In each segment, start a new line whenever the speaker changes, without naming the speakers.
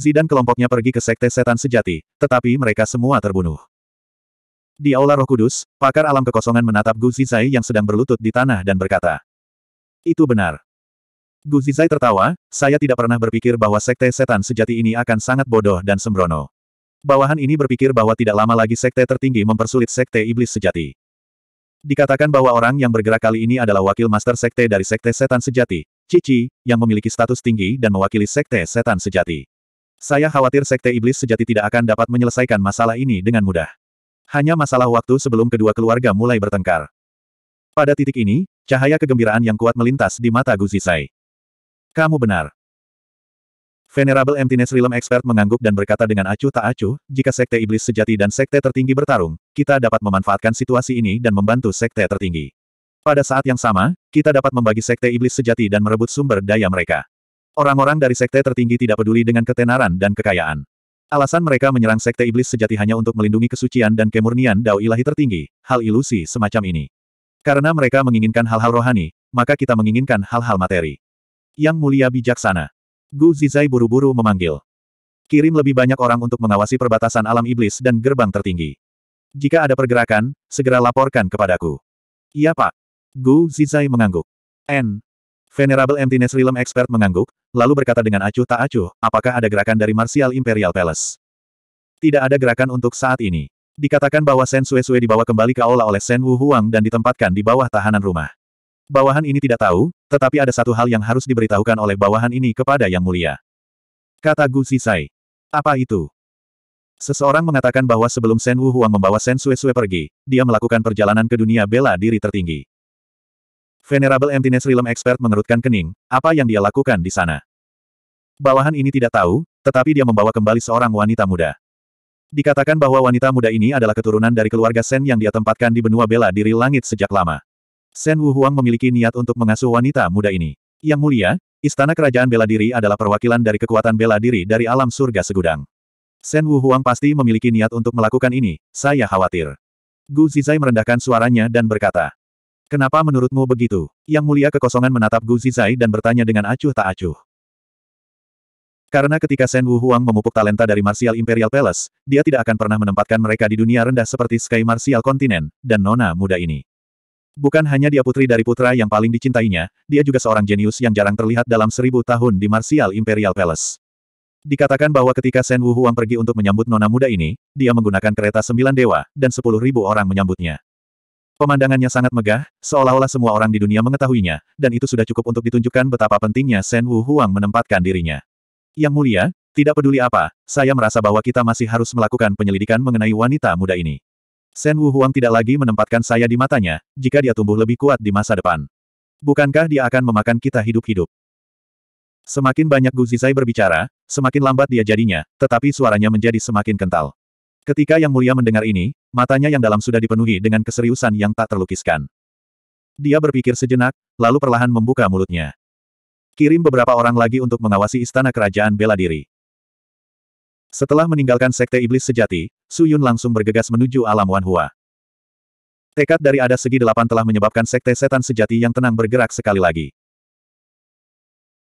Zi dan kelompoknya pergi ke sekte setan sejati, tetapi mereka semua terbunuh. Di Aula Roh Kudus, pakar alam kekosongan menatap Gu Zizai yang sedang berlutut di tanah dan berkata, Itu benar. Gu Zizai tertawa, saya tidak pernah berpikir bahwa sekte setan sejati ini akan sangat bodoh dan sembrono. Bawahan ini berpikir bahwa tidak lama lagi sekte tertinggi mempersulit sekte iblis sejati. Dikatakan bahwa orang yang bergerak kali ini adalah wakil master sekte dari sekte setan sejati, Cici, yang memiliki status tinggi dan mewakili sekte setan sejati. Saya khawatir sekte iblis sejati tidak akan dapat menyelesaikan masalah ini dengan mudah. Hanya masalah waktu sebelum kedua keluarga mulai bertengkar. Pada titik ini, cahaya kegembiraan yang kuat melintas di mata Guzisai. Kamu benar. Venerable Emptiness Realm Expert mengangguk dan berkata dengan acuh tak acuh, jika sekte iblis sejati dan sekte tertinggi bertarung, kita dapat memanfaatkan situasi ini dan membantu sekte tertinggi. Pada saat yang sama, kita dapat membagi sekte iblis sejati dan merebut sumber daya mereka. Orang-orang dari sekte tertinggi tidak peduli dengan ketenaran dan kekayaan. Alasan mereka menyerang sekte iblis sejati hanya untuk melindungi kesucian dan kemurnian dao ilahi tertinggi, hal ilusi semacam ini. Karena mereka menginginkan hal-hal rohani, maka kita menginginkan hal-hal materi. Yang mulia bijaksana. Gu Zizai buru-buru memanggil. Kirim lebih banyak orang untuk mengawasi perbatasan alam iblis dan gerbang tertinggi. Jika ada pergerakan, segera laporkan kepadaku. Iya pak. Gu Zizai mengangguk. N. Venerable Emptiness Realm Expert mengangguk, lalu berkata dengan acuh tak acuh, apakah ada gerakan dari Martial Imperial Palace? Tidak ada gerakan untuk saat ini. Dikatakan bahwa Sen Sue Sue dibawa kembali ke aula oleh Sen Wu Huang dan ditempatkan di bawah tahanan rumah. Bawahan ini tidak tahu, tetapi ada satu hal yang harus diberitahukan oleh bawahan ini kepada Yang Mulia. Kata Gu Zizai. Apa itu? Seseorang mengatakan bahwa sebelum Sen Wu Huang membawa Sen Sue Sue pergi, dia melakukan perjalanan ke dunia bela diri tertinggi. Venerable Emptiness Realm Expert mengerutkan kening, apa yang dia lakukan di sana. Bawahan ini tidak tahu, tetapi dia membawa kembali seorang wanita muda. Dikatakan bahwa wanita muda ini adalah keturunan dari keluarga Sen yang dia tempatkan di benua bela diri langit sejak lama. Sen Wu Huang memiliki niat untuk mengasuh wanita muda ini. Yang mulia, istana kerajaan bela diri adalah perwakilan dari kekuatan bela diri dari alam surga segudang. Sen Wu Huang pasti memiliki niat untuk melakukan ini, saya khawatir. Gu Zizai merendahkan suaranya dan berkata, Kenapa menurutmu begitu? Yang mulia kekosongan menatap Gu Zizai dan bertanya dengan acuh tak acuh. Karena ketika Shen Wu Huang memupuk talenta dari Martial Imperial Palace, dia tidak akan pernah menempatkan mereka di dunia rendah seperti Sky Martial Continent, dan nona muda ini. Bukan hanya dia putri dari putra yang paling dicintainya, dia juga seorang jenius yang jarang terlihat dalam seribu tahun di Martial Imperial Palace. Dikatakan bahwa ketika Shen Wu Huang pergi untuk menyambut nona muda ini, dia menggunakan kereta sembilan dewa, dan sepuluh ribu orang menyambutnya. Pemandangannya sangat megah, seolah-olah semua orang di dunia mengetahuinya, dan itu sudah cukup untuk ditunjukkan betapa pentingnya Shen Wu Huang menempatkan dirinya. Yang mulia, tidak peduli apa, saya merasa bahwa kita masih harus melakukan penyelidikan mengenai wanita muda ini. Shen Wu Huang tidak lagi menempatkan saya di matanya, jika dia tumbuh lebih kuat di masa depan. Bukankah dia akan memakan kita hidup-hidup? Semakin banyak Gu Zizai berbicara, semakin lambat dia jadinya, tetapi suaranya menjadi semakin kental. Ketika Yang Mulia mendengar ini, matanya yang dalam sudah dipenuhi dengan keseriusan yang tak terlukiskan. Dia berpikir sejenak, lalu perlahan membuka mulutnya. Kirim beberapa orang lagi untuk mengawasi istana kerajaan bela diri. Setelah meninggalkan sekte iblis sejati, Su Yun langsung bergegas menuju alam Wanhua. Tekad dari ada segi delapan telah menyebabkan sekte setan sejati yang tenang bergerak sekali lagi.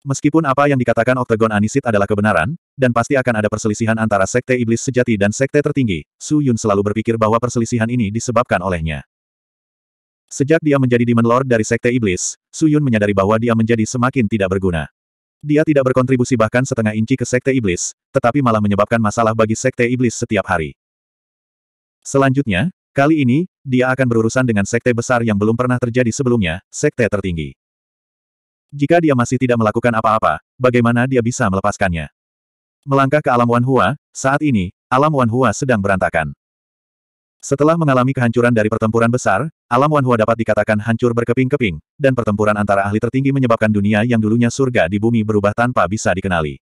Meskipun apa yang dikatakan Oktagon Anisit adalah kebenaran, dan pasti akan ada perselisihan antara sekte iblis sejati dan sekte tertinggi, Su Yun selalu berpikir bahwa perselisihan ini disebabkan olehnya. Sejak dia menjadi Demon Lord dari sekte iblis, Su Yun menyadari bahwa dia menjadi semakin tidak berguna. Dia tidak berkontribusi bahkan setengah inci ke sekte iblis, tetapi malah menyebabkan masalah bagi sekte iblis setiap hari. Selanjutnya, kali ini, dia akan berurusan dengan sekte besar yang belum pernah terjadi sebelumnya, sekte tertinggi. Jika dia masih tidak melakukan apa-apa, bagaimana dia bisa melepaskannya? melangkah ke alam Wanhua, saat ini, alam Wanhua sedang berantakan. Setelah mengalami kehancuran dari pertempuran besar, alam Wanhua dapat dikatakan hancur berkeping-keping, dan pertempuran antara ahli tertinggi menyebabkan dunia yang dulunya surga di bumi berubah tanpa bisa dikenali.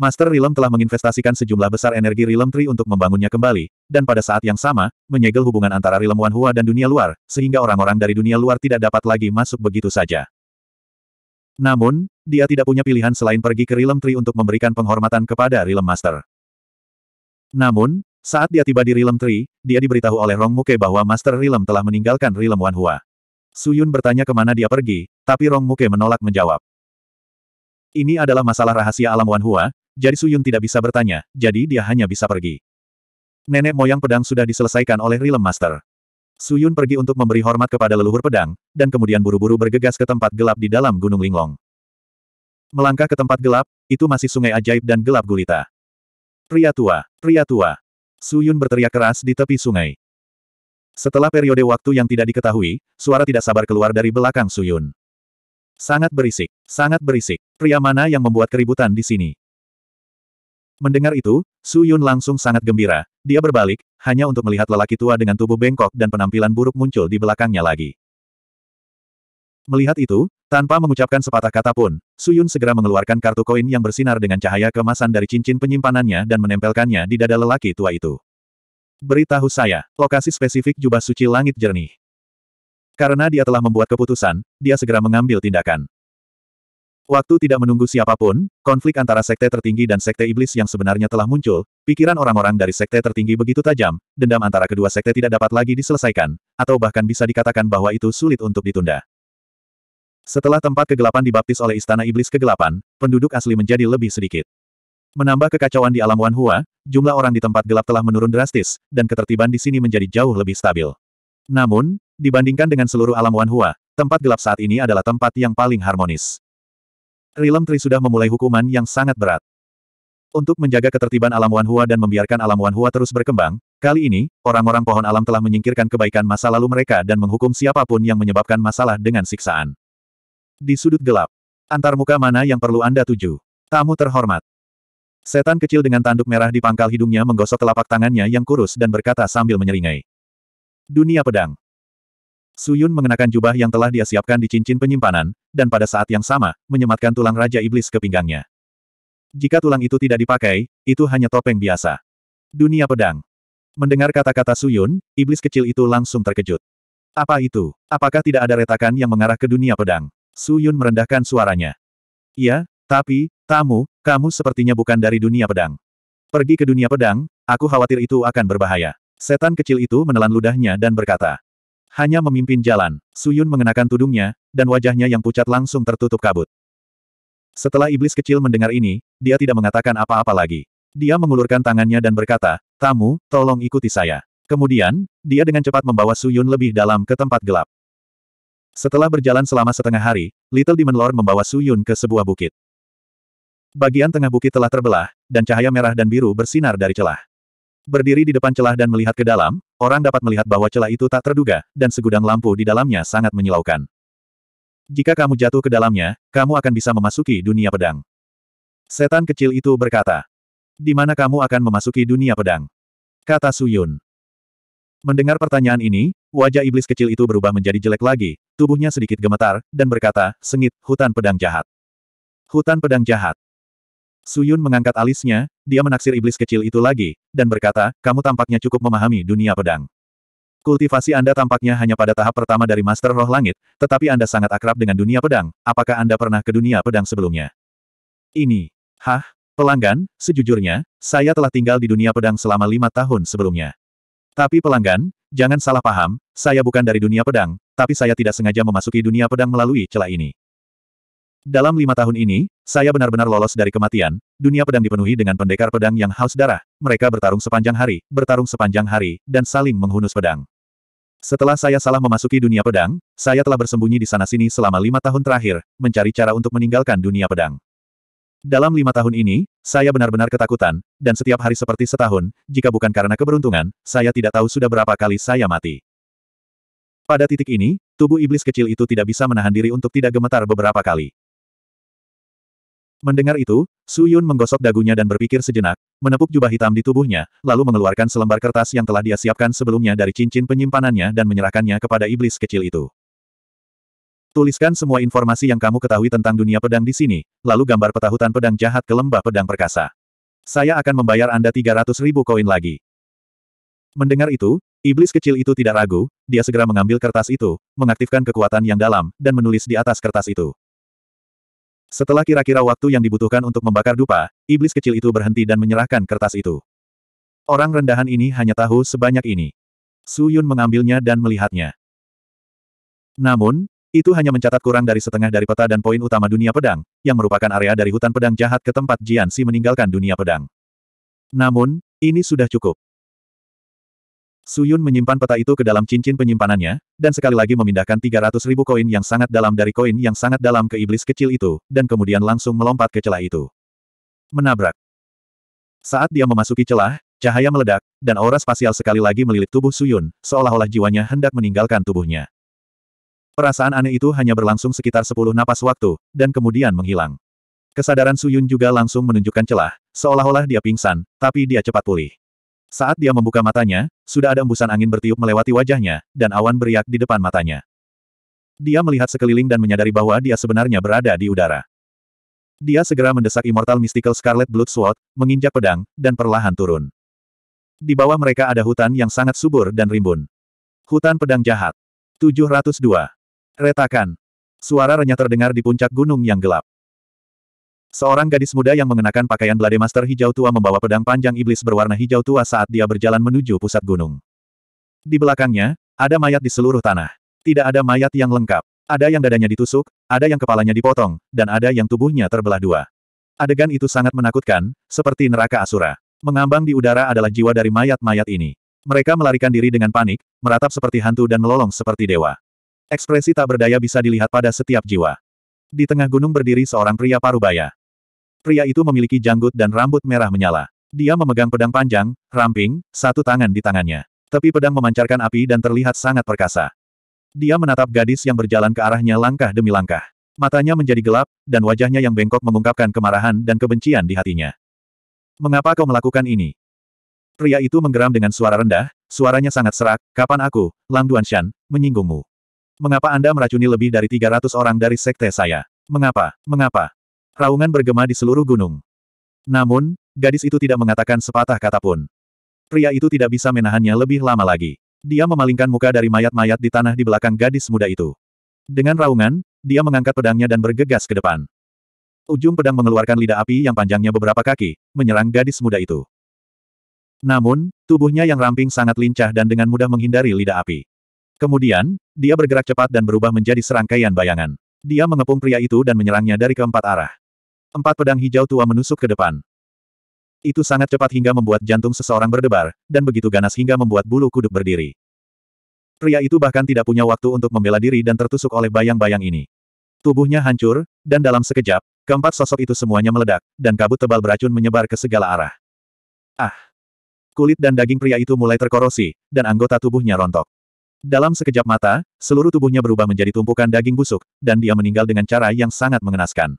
Master Rillem telah menginvestasikan sejumlah besar energi Rilem Tree untuk membangunnya kembali, dan pada saat yang sama, menyegel hubungan antara Rilem Wanhua dan dunia luar, sehingga orang-orang dari dunia luar tidak dapat lagi masuk begitu saja. Namun, dia tidak punya pilihan selain pergi ke Realm Tree untuk memberikan penghormatan kepada Realm Master. Namun, saat dia tiba di Realm Tree, dia diberitahu oleh Rong Muke bahwa Master Realm telah meninggalkan Realm Wanhua. Suyun bertanya kemana dia pergi, tapi Rong Muke menolak menjawab. Ini adalah masalah rahasia alam Hua, jadi Suyun tidak bisa bertanya, jadi dia hanya bisa pergi. Nenek moyang pedang sudah diselesaikan oleh Realm Master. Suyun pergi untuk memberi hormat kepada leluhur pedang, dan kemudian buru-buru bergegas ke tempat gelap di dalam Gunung Linglong. Melangkah ke tempat gelap, itu masih sungai ajaib dan gelap gulita. Pria tua, pria tua. Suyun berteriak keras di tepi sungai. Setelah periode waktu yang tidak diketahui, suara tidak sabar keluar dari belakang Suyun. Sangat berisik, sangat berisik. Pria mana yang membuat keributan di sini? Mendengar itu, Su Yun langsung sangat gembira. Dia berbalik, hanya untuk melihat lelaki tua dengan tubuh bengkok dan penampilan buruk muncul di belakangnya lagi. Melihat itu, tanpa mengucapkan sepatah kata pun, Su Yun segera mengeluarkan kartu koin yang bersinar dengan cahaya kemasan dari cincin penyimpanannya dan menempelkannya di dada lelaki tua itu. Beritahu saya, lokasi spesifik jubah suci langit jernih. Karena dia telah membuat keputusan, dia segera mengambil tindakan. Waktu tidak menunggu siapapun, konflik antara sekte tertinggi dan sekte iblis yang sebenarnya telah muncul, pikiran orang-orang dari sekte tertinggi begitu tajam, dendam antara kedua sekte tidak dapat lagi diselesaikan, atau bahkan bisa dikatakan bahwa itu sulit untuk ditunda. Setelah tempat kegelapan dibaptis oleh Istana Iblis Kegelapan, penduduk asli menjadi lebih sedikit. Menambah kekacauan di alam Wanhua, jumlah orang di tempat gelap telah menurun drastis, dan ketertiban di sini menjadi jauh lebih stabil. Namun, dibandingkan dengan seluruh alam Wanhua, tempat gelap saat ini adalah tempat yang paling harmonis. Rilem sudah memulai hukuman yang sangat berat. Untuk menjaga ketertiban alam Wanhua dan membiarkan alam Wanhua terus berkembang, kali ini, orang-orang pohon alam telah menyingkirkan kebaikan masa lalu mereka dan menghukum siapapun yang menyebabkan masalah dengan siksaan. Di sudut gelap, antar muka mana yang perlu Anda tuju? Tamu terhormat. Setan kecil dengan tanduk merah di pangkal hidungnya menggosok telapak tangannya yang kurus dan berkata sambil menyeringai. Dunia pedang. Suyun mengenakan jubah yang telah dia siapkan di cincin penyimpanan, dan pada saat yang sama, menyematkan tulang Raja Iblis ke pinggangnya. Jika tulang itu tidak dipakai, itu hanya topeng biasa. Dunia pedang. Mendengar kata-kata Suyun, iblis kecil itu langsung terkejut. Apa itu? Apakah tidak ada retakan yang mengarah ke dunia pedang? Suyun merendahkan suaranya. Iya, tapi, tamu, kamu sepertinya bukan dari dunia pedang. Pergi ke dunia pedang, aku khawatir itu akan berbahaya. Setan kecil itu menelan ludahnya dan berkata hanya memimpin jalan. Suyun mengenakan tudungnya, dan wajahnya yang pucat langsung tertutup kabut. Setelah iblis kecil mendengar ini, dia tidak mengatakan apa-apa lagi. Dia mengulurkan tangannya dan berkata, Tamu, tolong ikuti saya. Kemudian, dia dengan cepat membawa Suyun lebih dalam ke tempat gelap. Setelah berjalan selama setengah hari, Little Demon Lord membawa Suyun ke sebuah bukit. Bagian tengah bukit telah terbelah, dan cahaya merah dan biru bersinar dari celah. Berdiri di depan celah dan melihat ke dalam, Orang dapat melihat bahwa celah itu tak terduga, dan segudang lampu di dalamnya sangat menyilaukan. Jika kamu jatuh ke dalamnya, kamu akan bisa memasuki dunia pedang. Setan kecil itu berkata, di mana kamu akan memasuki dunia pedang? Kata Suyun. Mendengar pertanyaan ini, wajah iblis kecil itu berubah menjadi jelek lagi, tubuhnya sedikit gemetar, dan berkata, sengit, hutan pedang jahat. Hutan pedang jahat. Suyun mengangkat alisnya, dia menaksir iblis kecil itu lagi, dan berkata, kamu tampaknya cukup memahami dunia pedang. Kultivasi Anda tampaknya hanya pada tahap pertama dari Master Roh Langit, tetapi Anda sangat akrab dengan dunia pedang, apakah Anda pernah ke dunia pedang sebelumnya? Ini. Hah? Pelanggan, sejujurnya, saya telah tinggal di dunia pedang selama lima tahun sebelumnya. Tapi pelanggan, jangan salah paham, saya bukan dari dunia pedang, tapi saya tidak sengaja memasuki dunia pedang melalui celah ini. Dalam lima tahun ini, saya benar-benar lolos dari kematian, dunia pedang dipenuhi dengan pendekar pedang yang haus darah, mereka bertarung sepanjang hari, bertarung sepanjang hari, dan saling menghunus pedang. Setelah saya salah memasuki dunia pedang, saya telah bersembunyi di sana-sini selama lima tahun terakhir, mencari cara untuk meninggalkan dunia pedang. Dalam lima tahun ini, saya benar-benar ketakutan, dan setiap hari seperti setahun, jika bukan karena keberuntungan, saya tidak tahu sudah berapa kali saya mati. Pada titik ini, tubuh iblis kecil itu tidak bisa menahan diri untuk tidak gemetar beberapa kali. Mendengar itu, Su Yun menggosok dagunya dan berpikir sejenak, menepuk jubah hitam di tubuhnya, lalu mengeluarkan selembar kertas yang telah dia siapkan sebelumnya dari cincin penyimpanannya dan menyerahkannya kepada iblis kecil itu. Tuliskan semua informasi yang kamu ketahui tentang dunia pedang di sini, lalu gambar petahutan pedang jahat ke lembah pedang perkasa. Saya akan membayar Anda 300 ribu koin lagi. Mendengar itu, iblis kecil itu tidak ragu, dia segera mengambil kertas itu, mengaktifkan kekuatan yang dalam, dan menulis di atas kertas itu. Setelah kira-kira waktu yang dibutuhkan untuk membakar dupa, iblis kecil itu berhenti dan menyerahkan kertas itu. Orang rendahan ini hanya tahu sebanyak ini. Su Yun mengambilnya dan melihatnya. Namun, itu hanya mencatat kurang dari setengah dari peta dan poin utama dunia pedang, yang merupakan area dari hutan pedang jahat ke tempat Jian Si meninggalkan dunia pedang. Namun, ini sudah cukup. Suyun menyimpan peta itu ke dalam cincin penyimpanannya, dan sekali lagi memindahkan 300 ribu koin yang sangat dalam dari koin yang sangat dalam ke iblis kecil itu, dan kemudian langsung melompat ke celah itu. Menabrak. Saat dia memasuki celah, cahaya meledak, dan aura spasial sekali lagi melilit tubuh Suyun, seolah-olah jiwanya hendak meninggalkan tubuhnya. Perasaan aneh itu hanya berlangsung sekitar 10 napas waktu, dan kemudian menghilang. Kesadaran Suyun juga langsung menunjukkan celah, seolah-olah dia pingsan, tapi dia cepat pulih. Saat dia membuka matanya, sudah ada embusan angin bertiup melewati wajahnya, dan awan beriak di depan matanya. Dia melihat sekeliling dan menyadari bahwa dia sebenarnya berada di udara. Dia segera mendesak Immortal Mystical Scarlet Blood Sword, menginjak pedang, dan perlahan turun. Di bawah mereka ada hutan yang sangat subur dan rimbun. Hutan pedang jahat. 702. Retakan. Suara renyah terdengar di puncak gunung yang gelap. Seorang gadis muda yang mengenakan pakaian Blade Master hijau tua membawa pedang panjang iblis berwarna hijau tua saat dia berjalan menuju pusat gunung. Di belakangnya, ada mayat di seluruh tanah. Tidak ada mayat yang lengkap. Ada yang dadanya ditusuk, ada yang kepalanya dipotong, dan ada yang tubuhnya terbelah dua. Adegan itu sangat menakutkan, seperti neraka Asura. Mengambang di udara adalah jiwa dari mayat-mayat ini. Mereka melarikan diri dengan panik, meratap seperti hantu dan melolong seperti dewa. Ekspresi tak berdaya bisa dilihat pada setiap jiwa. Di tengah gunung berdiri seorang pria parubaya. Pria itu memiliki janggut dan rambut merah menyala. Dia memegang pedang panjang, ramping, satu tangan di tangannya. Tapi pedang memancarkan api dan terlihat sangat perkasa. Dia menatap gadis yang berjalan ke arahnya langkah demi langkah. Matanya menjadi gelap, dan wajahnya yang bengkok mengungkapkan kemarahan dan kebencian di hatinya. Mengapa kau melakukan ini? Pria itu menggeram dengan suara rendah, suaranya sangat serak, kapan aku, Lang Duanshan, menyinggungmu? Mengapa Anda meracuni lebih dari 300 orang dari sekte saya? Mengapa? Mengapa? Raungan bergema di seluruh gunung. Namun, gadis itu tidak mengatakan sepatah kata pun. Pria itu tidak bisa menahannya lebih lama lagi. Dia memalingkan muka dari mayat-mayat di tanah di belakang gadis muda itu. Dengan raungan, dia mengangkat pedangnya dan bergegas ke depan. Ujung pedang mengeluarkan lidah api yang panjangnya beberapa kaki, menyerang gadis muda itu. Namun, tubuhnya yang ramping sangat lincah dan dengan mudah menghindari lidah api. Kemudian, dia bergerak cepat dan berubah menjadi serangkaian bayangan. Dia mengepung pria itu dan menyerangnya dari keempat arah. Empat pedang hijau tua menusuk ke depan. Itu sangat cepat hingga membuat jantung seseorang berdebar, dan begitu ganas hingga membuat bulu kuduk berdiri. Pria itu bahkan tidak punya waktu untuk membela diri dan tertusuk oleh bayang-bayang ini. Tubuhnya hancur, dan dalam sekejap, keempat sosok itu semuanya meledak, dan kabut tebal beracun menyebar ke segala arah. Ah! Kulit dan daging pria itu mulai terkorosi, dan anggota tubuhnya rontok. Dalam sekejap mata, seluruh tubuhnya berubah menjadi tumpukan daging busuk, dan dia meninggal dengan cara yang sangat mengenaskan.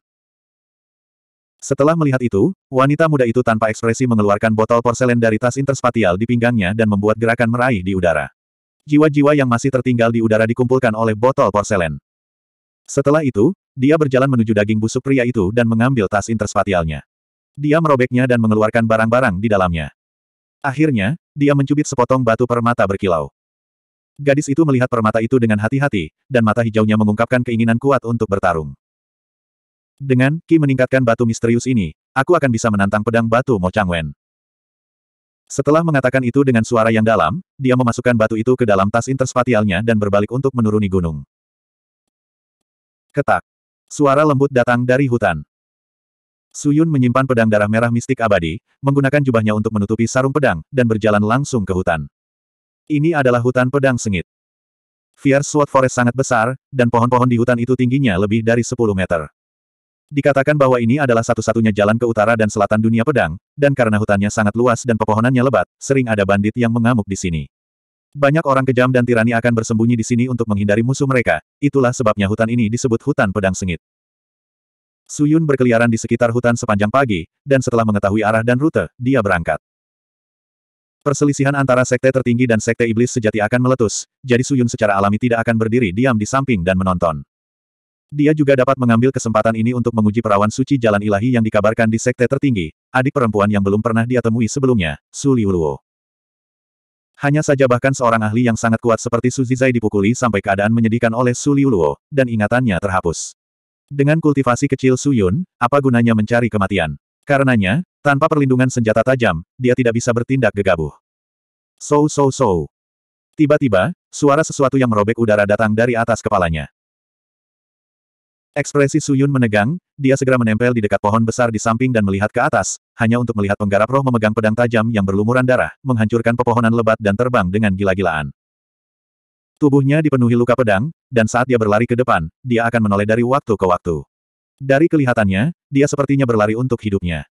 Setelah melihat itu, wanita muda itu tanpa ekspresi mengeluarkan botol porselen dari tas interspatial di pinggangnya dan membuat gerakan meraih di udara. Jiwa-jiwa yang masih tertinggal di udara dikumpulkan oleh botol porselen. Setelah itu, dia berjalan menuju daging busuk pria itu dan mengambil tas interspatialnya. Dia merobeknya dan mengeluarkan barang-barang di dalamnya. Akhirnya, dia mencubit sepotong batu permata berkilau. Gadis itu melihat permata itu dengan hati-hati, dan mata hijaunya mengungkapkan keinginan kuat untuk bertarung. Dengan Ki meningkatkan batu misterius ini, aku akan bisa menantang pedang batu Mo Changwen. Setelah mengatakan itu dengan suara yang dalam, dia memasukkan batu itu ke dalam tas interspatialnya dan berbalik untuk menuruni gunung. Ketak. Suara lembut datang dari hutan. Suyun menyimpan pedang darah merah mistik abadi, menggunakan jubahnya untuk menutupi sarung pedang, dan berjalan langsung ke hutan. Ini adalah hutan pedang sengit. Fierce Sword Forest sangat besar, dan pohon-pohon di hutan itu tingginya lebih dari 10 meter. Dikatakan bahwa ini adalah satu-satunya jalan ke utara dan selatan dunia pedang, dan karena hutannya sangat luas dan pepohonannya lebat, sering ada bandit yang mengamuk di sini. Banyak orang kejam dan tirani akan bersembunyi di sini untuk menghindari musuh mereka, itulah sebabnya hutan ini disebut hutan pedang sengit. Suyun berkeliaran di sekitar hutan sepanjang pagi, dan setelah mengetahui arah dan rute, dia berangkat. Perselisihan antara sekte tertinggi dan sekte iblis sejati akan meletus, jadi Suyun secara alami tidak akan berdiri diam di samping dan menonton. Dia juga dapat mengambil kesempatan ini untuk menguji perawan suci jalan ilahi yang dikabarkan di sekte tertinggi, adik perempuan yang belum pernah dia temui sebelumnya, Su Liuluo. Hanya saja bahkan seorang ahli yang sangat kuat seperti Su Zizai dipukuli sampai keadaan menyedihkan oleh Su Liuluo, dan ingatannya terhapus. Dengan kultivasi kecil Su Yun, apa gunanya mencari kematian? Karenanya, tanpa perlindungan senjata tajam, dia tidak bisa bertindak gegabah. So so so. Tiba-tiba, suara sesuatu yang merobek udara datang dari atas kepalanya. Ekspresi Suyun menegang, dia segera menempel di dekat pohon besar di samping dan melihat ke atas, hanya untuk melihat penggarap roh memegang pedang tajam yang berlumuran darah, menghancurkan pepohonan lebat dan terbang dengan gila-gilaan. Tubuhnya dipenuhi luka pedang, dan saat dia berlari ke depan, dia akan menoleh dari waktu ke waktu. Dari kelihatannya, dia sepertinya berlari untuk hidupnya.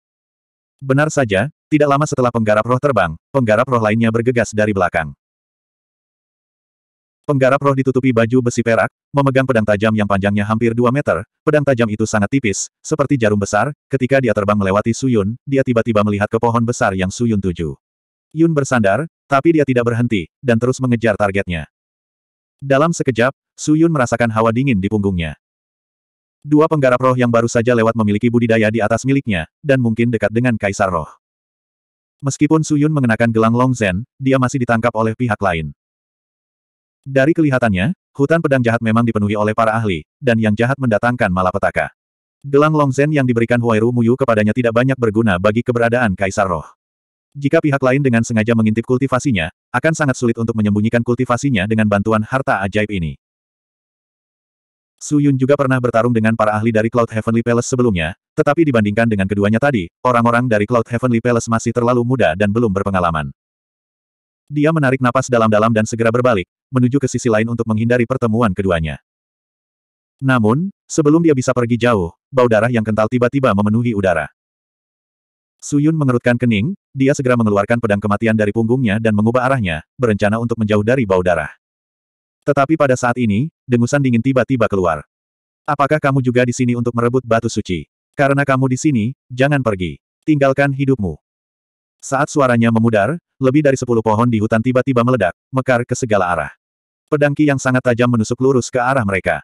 Benar saja, tidak lama setelah penggarap roh terbang, penggarap roh lainnya bergegas dari belakang. Penggarap roh ditutupi baju besi perak, memegang pedang tajam yang panjangnya hampir 2 meter, pedang tajam itu sangat tipis, seperti jarum besar, ketika dia terbang melewati Suyun, dia tiba-tiba melihat ke pohon besar yang Suyun tuju. Yun bersandar, tapi dia tidak berhenti, dan terus mengejar targetnya. Dalam sekejap, Suyun merasakan hawa dingin di punggungnya. Dua penggarap roh yang baru saja lewat memiliki budidaya di atas miliknya, dan mungkin dekat dengan kaisar roh. Meskipun Suyun mengenakan gelang Longzhen, dia masih ditangkap oleh pihak lain. Dari kelihatannya, hutan pedang jahat memang dipenuhi oleh para ahli, dan yang jahat mendatangkan malapetaka. Gelang Longzhen yang diberikan Huairu Muyu kepadanya tidak banyak berguna bagi keberadaan Kaisar Roh. Jika pihak lain dengan sengaja mengintip kultivasinya, akan sangat sulit untuk menyembunyikan kultivasinya dengan bantuan harta ajaib ini. Su Yun juga pernah bertarung dengan para ahli dari Cloud Heavenly Palace sebelumnya, tetapi dibandingkan dengan keduanya tadi, orang-orang dari Cloud Heavenly Palace masih terlalu muda dan belum berpengalaman. Dia menarik napas dalam-dalam dan segera berbalik, menuju ke sisi lain untuk menghindari pertemuan keduanya. Namun, sebelum dia bisa pergi jauh, bau darah yang kental tiba-tiba memenuhi udara. Suyun mengerutkan kening, dia segera mengeluarkan pedang kematian dari punggungnya dan mengubah arahnya, berencana untuk menjauh dari bau darah. Tetapi pada saat ini, dengusan dingin tiba-tiba keluar. Apakah kamu juga di sini untuk merebut batu suci? Karena kamu di sini, jangan pergi. Tinggalkan hidupmu. Saat suaranya memudar, lebih dari sepuluh pohon di hutan tiba-tiba meledak, mekar ke segala arah. Pedangki yang sangat tajam menusuk lurus ke arah mereka.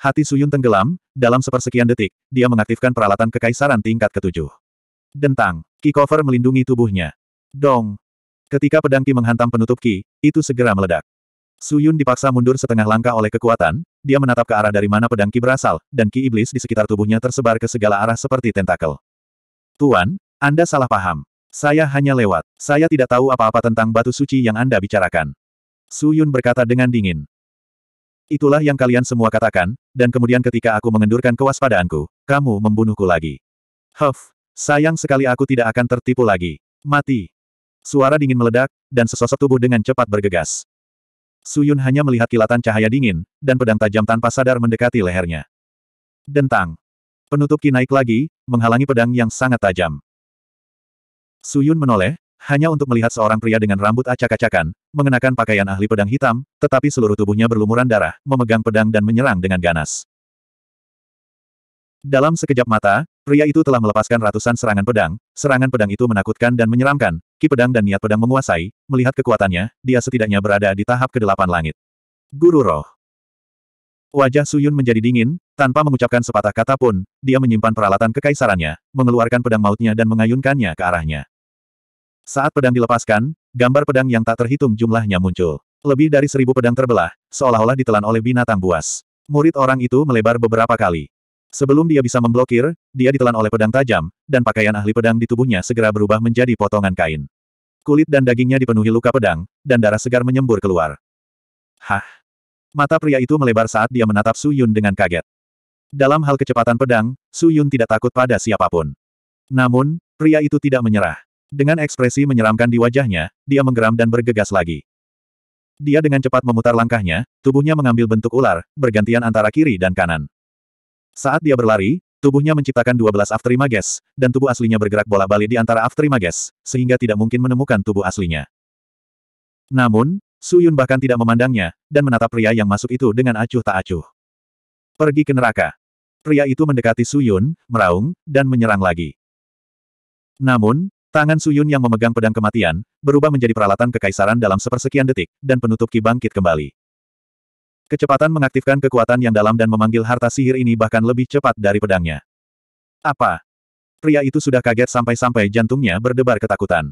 Hati Suyun tenggelam, dalam sepersekian detik, dia mengaktifkan peralatan kekaisaran tingkat ketujuh. Dentang, Ki Cover melindungi tubuhnya. Dong! Ketika pedangki menghantam penutup Ki, itu segera meledak. Suyun dipaksa mundur setengah langkah oleh kekuatan, dia menatap ke arah dari mana pedangki berasal, dan Ki Iblis di sekitar tubuhnya tersebar ke segala arah seperti tentakel. Tuan, Anda salah paham. Saya hanya lewat. Saya tidak tahu apa-apa tentang batu suci yang Anda bicarakan. Su Yun berkata dengan dingin. Itulah yang kalian semua katakan, dan kemudian ketika aku mengendurkan kewaspadaanku, kamu membunuhku lagi. Huff, sayang sekali aku tidak akan tertipu lagi. Mati. Suara dingin meledak, dan sesosok tubuh dengan cepat bergegas. Su Yun hanya melihat kilatan cahaya dingin, dan pedang tajam tanpa sadar mendekati lehernya. Dentang. Penutup ki naik lagi, menghalangi pedang yang sangat tajam. Su Yun menoleh, hanya untuk melihat seorang pria dengan rambut acak-acakan, mengenakan pakaian ahli pedang hitam, tetapi seluruh tubuhnya berlumuran darah, memegang pedang dan menyerang dengan ganas. Dalam sekejap mata, pria itu telah melepaskan ratusan serangan pedang, serangan pedang itu menakutkan dan menyeramkan, ki pedang dan niat pedang menguasai, melihat kekuatannya, dia setidaknya berada di tahap kedelapan langit. Guru Roh Wajah Suyun menjadi dingin, tanpa mengucapkan sepatah kata pun, dia menyimpan peralatan kekaisarannya, mengeluarkan pedang mautnya dan mengayunkannya ke arahnya. Saat pedang dilepaskan, gambar pedang yang tak terhitung jumlahnya muncul. Lebih dari seribu pedang terbelah, seolah-olah ditelan oleh binatang buas. Murid orang itu melebar beberapa kali. Sebelum dia bisa memblokir, dia ditelan oleh pedang tajam, dan pakaian ahli pedang di tubuhnya segera berubah menjadi potongan kain. Kulit dan dagingnya dipenuhi luka pedang, dan darah segar menyembur keluar. Hah! Mata pria itu melebar saat dia menatap Su Yun dengan kaget. Dalam hal kecepatan pedang, Su Yun tidak takut pada siapapun. Namun, pria itu tidak menyerah. Dengan ekspresi menyeramkan di wajahnya, dia menggeram dan bergegas lagi. Dia dengan cepat memutar langkahnya, tubuhnya mengambil bentuk ular, bergantian antara kiri dan kanan. Saat dia berlari, tubuhnya menciptakan 12 Aftrimages, dan tubuh aslinya bergerak bola-balik di antara Aftrimages, sehingga tidak mungkin menemukan tubuh aslinya. Namun, Su Yun bahkan tidak memandangnya, dan menatap pria yang masuk itu dengan acuh tak acuh. Pergi ke neraka. Pria itu mendekati Su Yun, meraung, dan menyerang lagi. Namun, Tangan Suyun yang memegang pedang kematian, berubah menjadi peralatan kekaisaran dalam sepersekian detik, dan penutup ki bangkit kembali. Kecepatan mengaktifkan kekuatan yang dalam dan memanggil harta sihir ini bahkan lebih cepat dari pedangnya. Apa? Pria itu sudah kaget sampai-sampai jantungnya berdebar ketakutan.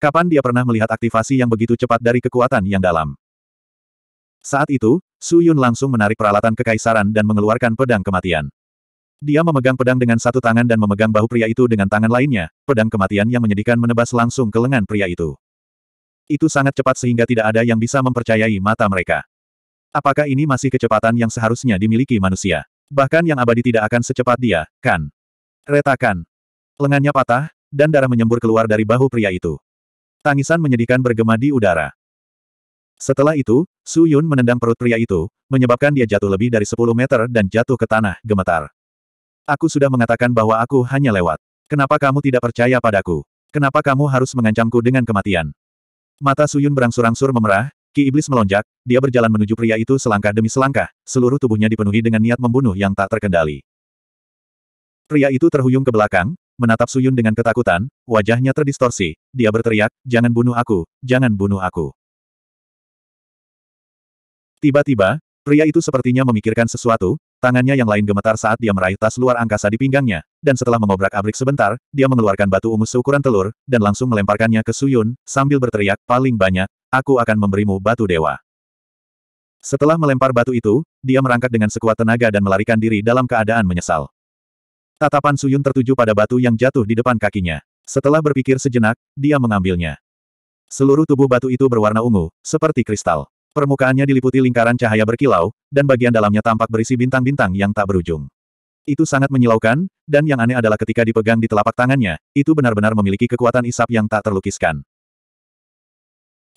Kapan dia pernah melihat aktivasi yang begitu cepat dari kekuatan yang dalam? Saat itu, Su Yun langsung menarik peralatan kekaisaran dan mengeluarkan pedang kematian. Dia memegang pedang dengan satu tangan dan memegang bahu pria itu dengan tangan lainnya, pedang kematian yang menyedihkan menebas langsung ke lengan pria itu. Itu sangat cepat sehingga tidak ada yang bisa mempercayai mata mereka. Apakah ini masih kecepatan yang seharusnya dimiliki manusia? Bahkan yang abadi tidak akan secepat dia, kan? Retakan. Lengannya patah, dan darah menyembur keluar dari bahu pria itu. Tangisan menyedihkan bergema di udara. Setelah itu, Su Yun menendang perut pria itu, menyebabkan dia jatuh lebih dari 10 meter dan jatuh ke tanah, gemetar. Aku sudah mengatakan bahwa aku hanya lewat. Kenapa kamu tidak percaya padaku? Kenapa kamu harus mengancamku dengan kematian? Mata Suyun berangsur-angsur memerah, ki iblis melonjak, dia berjalan menuju pria itu selangkah demi selangkah, seluruh tubuhnya dipenuhi dengan niat membunuh yang tak terkendali. Pria itu terhuyung ke belakang, menatap Suyun dengan ketakutan, wajahnya terdistorsi, dia berteriak, jangan bunuh aku, jangan bunuh aku. Tiba-tiba, pria itu sepertinya memikirkan sesuatu, Tangannya yang lain gemetar saat dia meraih tas luar angkasa di pinggangnya, dan setelah mengobrak-abrik sebentar, dia mengeluarkan batu umus seukuran telur, dan langsung melemparkannya ke Suyun, sambil berteriak, paling banyak, aku akan memberimu batu dewa. Setelah melempar batu itu, dia merangkak dengan sekuat tenaga dan melarikan diri dalam keadaan menyesal. Tatapan Suyun tertuju pada batu yang jatuh di depan kakinya. Setelah berpikir sejenak, dia mengambilnya. Seluruh tubuh batu itu berwarna ungu, seperti kristal. Permukaannya diliputi lingkaran cahaya berkilau, dan bagian dalamnya tampak berisi bintang-bintang yang tak berujung. Itu sangat menyilaukan, dan yang aneh adalah ketika dipegang di telapak tangannya, itu benar-benar memiliki kekuatan isap yang tak terlukiskan.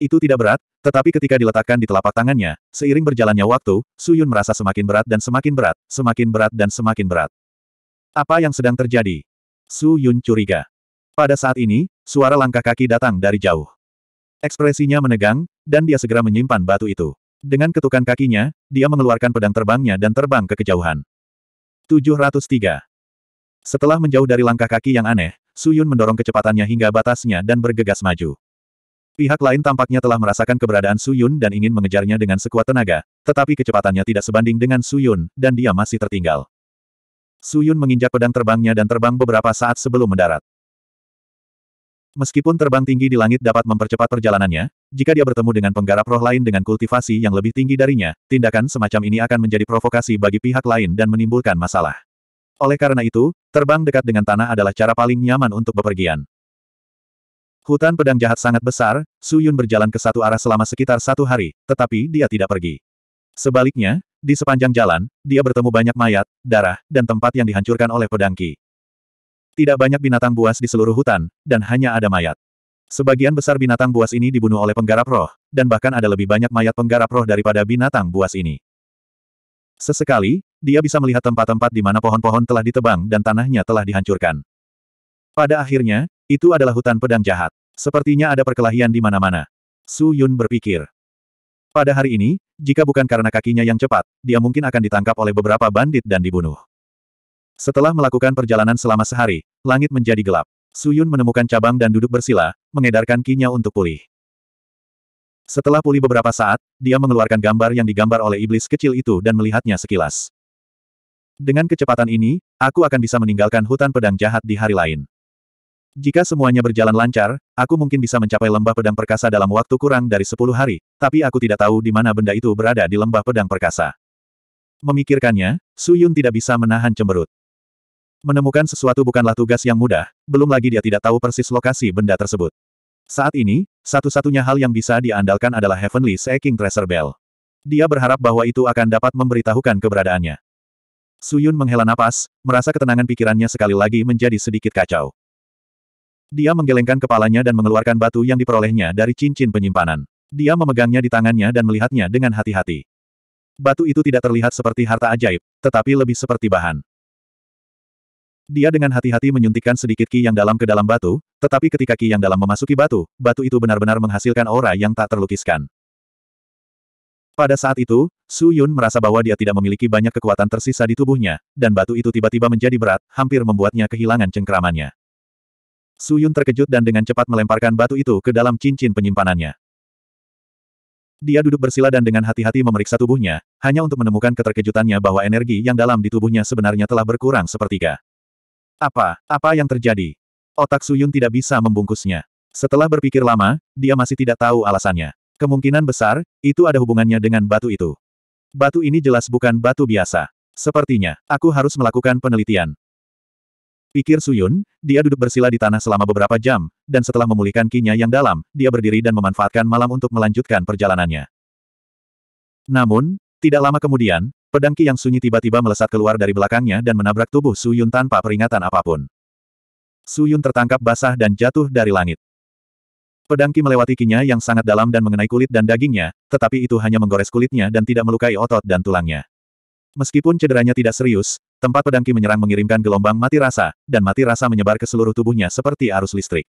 Itu tidak berat, tetapi ketika diletakkan di telapak tangannya, seiring berjalannya waktu, Suyun merasa semakin berat dan semakin berat, semakin berat dan semakin berat. Apa yang sedang terjadi? Suyun curiga. Pada saat ini, suara langkah kaki datang dari jauh. Ekspresinya menegang, dan dia segera menyimpan batu itu. Dengan ketukan kakinya, dia mengeluarkan pedang terbangnya dan terbang ke kejauhan. 703. Setelah menjauh dari langkah kaki yang aneh, Suyun mendorong kecepatannya hingga batasnya dan bergegas maju. Pihak lain tampaknya telah merasakan keberadaan Suyun dan ingin mengejarnya dengan sekuat tenaga, tetapi kecepatannya tidak sebanding dengan Suyun, dan dia masih tertinggal. Suyun menginjak pedang terbangnya dan terbang beberapa saat sebelum mendarat. Meskipun terbang tinggi di langit dapat mempercepat perjalanannya, jika dia bertemu dengan penggarap roh lain dengan kultivasi yang lebih tinggi darinya, tindakan semacam ini akan menjadi provokasi bagi pihak lain dan menimbulkan masalah. Oleh karena itu, terbang dekat dengan tanah adalah cara paling nyaman untuk bepergian. Hutan pedang jahat sangat besar, Su Yun berjalan ke satu arah selama sekitar satu hari, tetapi dia tidak pergi. Sebaliknya, di sepanjang jalan, dia bertemu banyak mayat, darah, dan tempat yang dihancurkan oleh pedang Ki. Tidak banyak binatang buas di seluruh hutan, dan hanya ada mayat. Sebagian besar binatang buas ini dibunuh oleh penggarap roh, dan bahkan ada lebih banyak mayat penggarap roh daripada binatang buas ini. Sesekali, dia bisa melihat tempat-tempat di mana pohon-pohon telah ditebang dan tanahnya telah dihancurkan. Pada akhirnya, itu adalah hutan pedang jahat. Sepertinya ada perkelahian di mana-mana. Su Yun berpikir. Pada hari ini, jika bukan karena kakinya yang cepat, dia mungkin akan ditangkap oleh beberapa bandit dan dibunuh. Setelah melakukan perjalanan selama sehari, langit menjadi gelap. Suyun menemukan cabang dan duduk bersila, mengedarkan kinya untuk pulih. Setelah pulih beberapa saat, dia mengeluarkan gambar yang digambar oleh iblis kecil itu dan melihatnya sekilas. Dengan kecepatan ini, aku akan bisa meninggalkan hutan pedang jahat di hari lain. Jika semuanya berjalan lancar, aku mungkin bisa mencapai lembah pedang perkasa dalam waktu kurang dari 10 hari, tapi aku tidak tahu di mana benda itu berada di lembah pedang perkasa. Memikirkannya, Su Yun tidak bisa menahan cemberut. Menemukan sesuatu bukanlah tugas yang mudah, belum lagi dia tidak tahu persis lokasi benda tersebut. Saat ini, satu-satunya hal yang bisa diandalkan adalah Heavenly Seeking Treasure Bell. Dia berharap bahwa itu akan dapat memberitahukan keberadaannya. Suyun menghela napas, merasa ketenangan pikirannya sekali lagi menjadi sedikit kacau. Dia menggelengkan kepalanya dan mengeluarkan batu yang diperolehnya dari cincin penyimpanan. Dia memegangnya di tangannya dan melihatnya dengan hati-hati. Batu itu tidak terlihat seperti harta ajaib, tetapi lebih seperti bahan. Dia dengan hati-hati menyuntikkan sedikit ki yang dalam ke dalam batu, tetapi ketika ki yang dalam memasuki batu, batu itu benar-benar menghasilkan aura yang tak terlukiskan. Pada saat itu, Su Yun merasa bahwa dia tidak memiliki banyak kekuatan tersisa di tubuhnya, dan batu itu tiba-tiba menjadi berat, hampir membuatnya kehilangan cengkramannya. Su Yun terkejut dan dengan cepat melemparkan batu itu ke dalam cincin penyimpanannya. Dia duduk bersila dan dengan hati-hati memeriksa tubuhnya, hanya untuk menemukan keterkejutannya bahwa energi yang dalam di tubuhnya sebenarnya telah berkurang sepertiga. Apa, apa yang terjadi? Otak Suyun tidak bisa membungkusnya. Setelah berpikir lama, dia masih tidak tahu alasannya. Kemungkinan besar, itu ada hubungannya dengan batu itu. Batu ini jelas bukan batu biasa. Sepertinya, aku harus melakukan penelitian. Pikir Suyun, dia duduk bersila di tanah selama beberapa jam, dan setelah memulihkan kinya yang dalam, dia berdiri dan memanfaatkan malam untuk melanjutkan perjalanannya. Namun, tidak lama kemudian, Pedang Ki yang sunyi tiba-tiba melesat keluar dari belakangnya dan menabrak tubuh Su Yun tanpa peringatan apapun. Su Yun tertangkap basah dan jatuh dari langit. Pedang Ki melewati kinya yang sangat dalam dan mengenai kulit dan dagingnya, tetapi itu hanya menggores kulitnya dan tidak melukai otot dan tulangnya. Meskipun cederanya tidak serius, tempat pedang Ki menyerang mengirimkan gelombang mati rasa, dan mati rasa menyebar ke seluruh tubuhnya seperti arus listrik.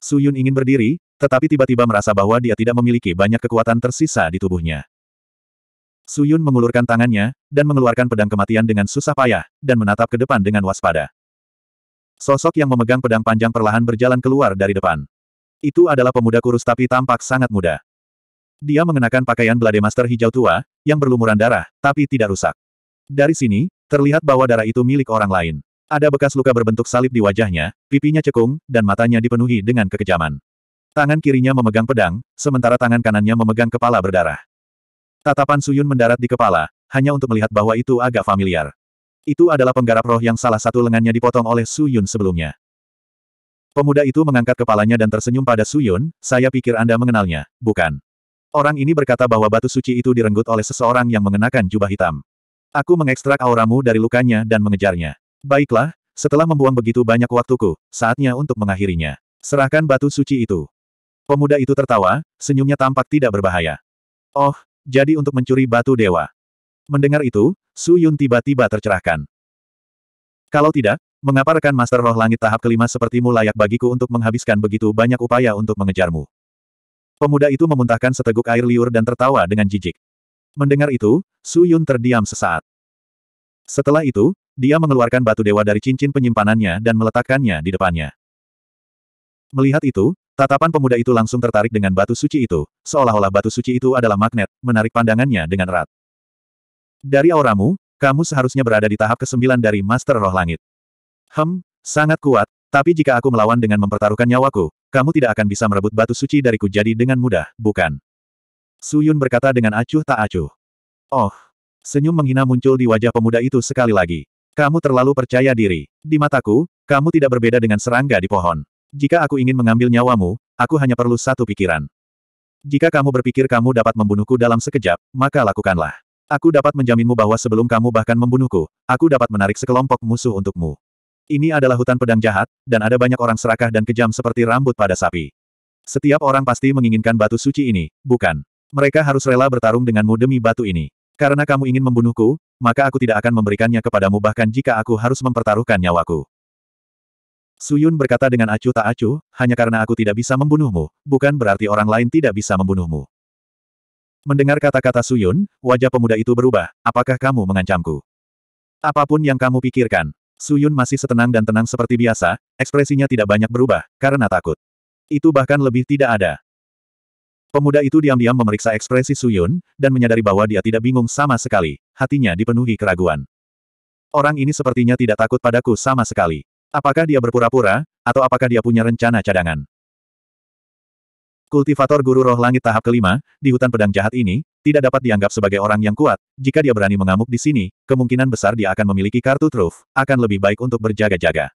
Su Yun ingin berdiri, tetapi tiba-tiba merasa bahwa dia tidak memiliki banyak kekuatan tersisa di tubuhnya. Suyun mengulurkan tangannya, dan mengeluarkan pedang kematian dengan susah payah, dan menatap ke depan dengan waspada. Sosok yang memegang pedang panjang perlahan berjalan keluar dari depan. Itu adalah pemuda kurus tapi tampak sangat muda. Dia mengenakan pakaian Blade Master hijau tua, yang berlumuran darah, tapi tidak rusak. Dari sini, terlihat bahwa darah itu milik orang lain. Ada bekas luka berbentuk salib di wajahnya, pipinya cekung, dan matanya dipenuhi dengan kekejaman. Tangan kirinya memegang pedang, sementara tangan kanannya memegang kepala berdarah. Tatapan Suyun mendarat di kepala, hanya untuk melihat bahwa itu agak familiar. Itu adalah penggarap roh yang salah satu lengannya dipotong oleh Suyun sebelumnya. Pemuda itu mengangkat kepalanya dan tersenyum pada Suyun, saya pikir Anda mengenalnya, bukan? Orang ini berkata bahwa batu suci itu direnggut oleh seseorang yang mengenakan jubah hitam. Aku mengekstrak auramu dari lukanya dan mengejarnya. Baiklah, setelah membuang begitu banyak waktuku, saatnya untuk mengakhirinya. Serahkan batu suci itu. Pemuda itu tertawa, senyumnya tampak tidak berbahaya. Oh, jadi untuk mencuri batu dewa. Mendengar itu, Su Yun tiba-tiba tercerahkan. Kalau tidak, mengapa rekan Master Roh Langit tahap kelima sepertimu layak bagiku untuk menghabiskan begitu banyak upaya untuk mengejarmu? Pemuda itu memuntahkan seteguk air liur dan tertawa dengan jijik. Mendengar itu, Su Yun terdiam sesaat. Setelah itu, dia mengeluarkan batu dewa dari cincin penyimpanannya dan meletakkannya di depannya. Melihat itu, Tatapan pemuda itu langsung tertarik dengan batu suci itu, seolah-olah batu suci itu adalah magnet, menarik pandangannya dengan erat. Dari auramu, kamu seharusnya berada di tahap kesembilan dari Master Roh Langit. Hem, sangat kuat, tapi jika aku melawan dengan mempertaruhkan nyawaku, kamu tidak akan bisa merebut batu suci dariku jadi dengan mudah, bukan? Suyun berkata dengan acuh tak acuh. Oh, senyum menghina muncul di wajah pemuda itu sekali lagi. Kamu terlalu percaya diri. Di mataku, kamu tidak berbeda dengan serangga di pohon. Jika aku ingin mengambil nyawamu, aku hanya perlu satu pikiran. Jika kamu berpikir kamu dapat membunuhku dalam sekejap, maka lakukanlah. Aku dapat menjaminmu bahwa sebelum kamu bahkan membunuhku, aku dapat menarik sekelompok musuh untukmu. Ini adalah hutan pedang jahat, dan ada banyak orang serakah dan kejam seperti rambut pada sapi. Setiap orang pasti menginginkan batu suci ini, bukan? Mereka harus rela bertarung denganmu demi batu ini. Karena kamu ingin membunuhku, maka aku tidak akan memberikannya kepadamu bahkan jika aku harus mempertaruhkan nyawaku. Suyun berkata dengan acuh tak acuh, hanya karena aku tidak bisa membunuhmu, bukan berarti orang lain tidak bisa membunuhmu. Mendengar kata-kata Suyun, wajah pemuda itu berubah, apakah kamu mengancamku? Apapun yang kamu pikirkan, Suyun masih setenang dan tenang seperti biasa, ekspresinya tidak banyak berubah, karena takut. Itu bahkan lebih tidak ada. Pemuda itu diam-diam memeriksa ekspresi Suyun, dan menyadari bahwa dia tidak bingung sama sekali, hatinya dipenuhi keraguan. Orang ini sepertinya tidak takut padaku sama sekali. Apakah dia berpura-pura, atau apakah dia punya rencana cadangan? Kultivator Guru Roh Langit tahap kelima, di hutan pedang jahat ini, tidak dapat dianggap sebagai orang yang kuat. Jika dia berani mengamuk di sini, kemungkinan besar dia akan memiliki kartu truf, akan lebih baik untuk berjaga-jaga.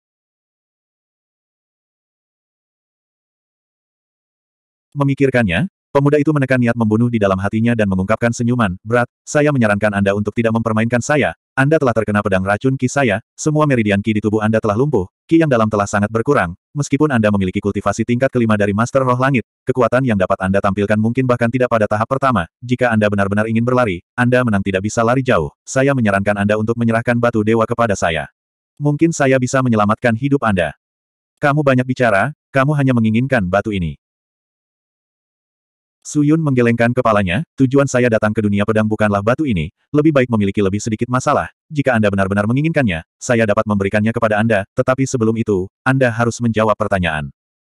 Memikirkannya, pemuda itu menekan niat membunuh di dalam hatinya dan mengungkapkan senyuman, Berat, saya menyarankan Anda untuk tidak mempermainkan saya, anda telah terkena pedang racun Ki saya, semua meridian Ki di tubuh Anda telah lumpuh, Ki yang dalam telah sangat berkurang, meskipun Anda memiliki kultivasi tingkat kelima dari Master Roh Langit, kekuatan yang dapat Anda tampilkan mungkin bahkan tidak pada tahap pertama, jika Anda benar-benar ingin berlari, Anda menang tidak bisa lari jauh, saya menyarankan Anda untuk menyerahkan batu dewa kepada saya. Mungkin saya bisa menyelamatkan hidup Anda. Kamu banyak bicara, kamu hanya menginginkan batu ini. Suyun menggelengkan kepalanya, tujuan saya datang ke dunia pedang bukanlah batu ini, lebih baik memiliki lebih sedikit masalah. Jika Anda benar-benar menginginkannya, saya dapat memberikannya kepada Anda, tetapi sebelum itu, Anda harus menjawab pertanyaan.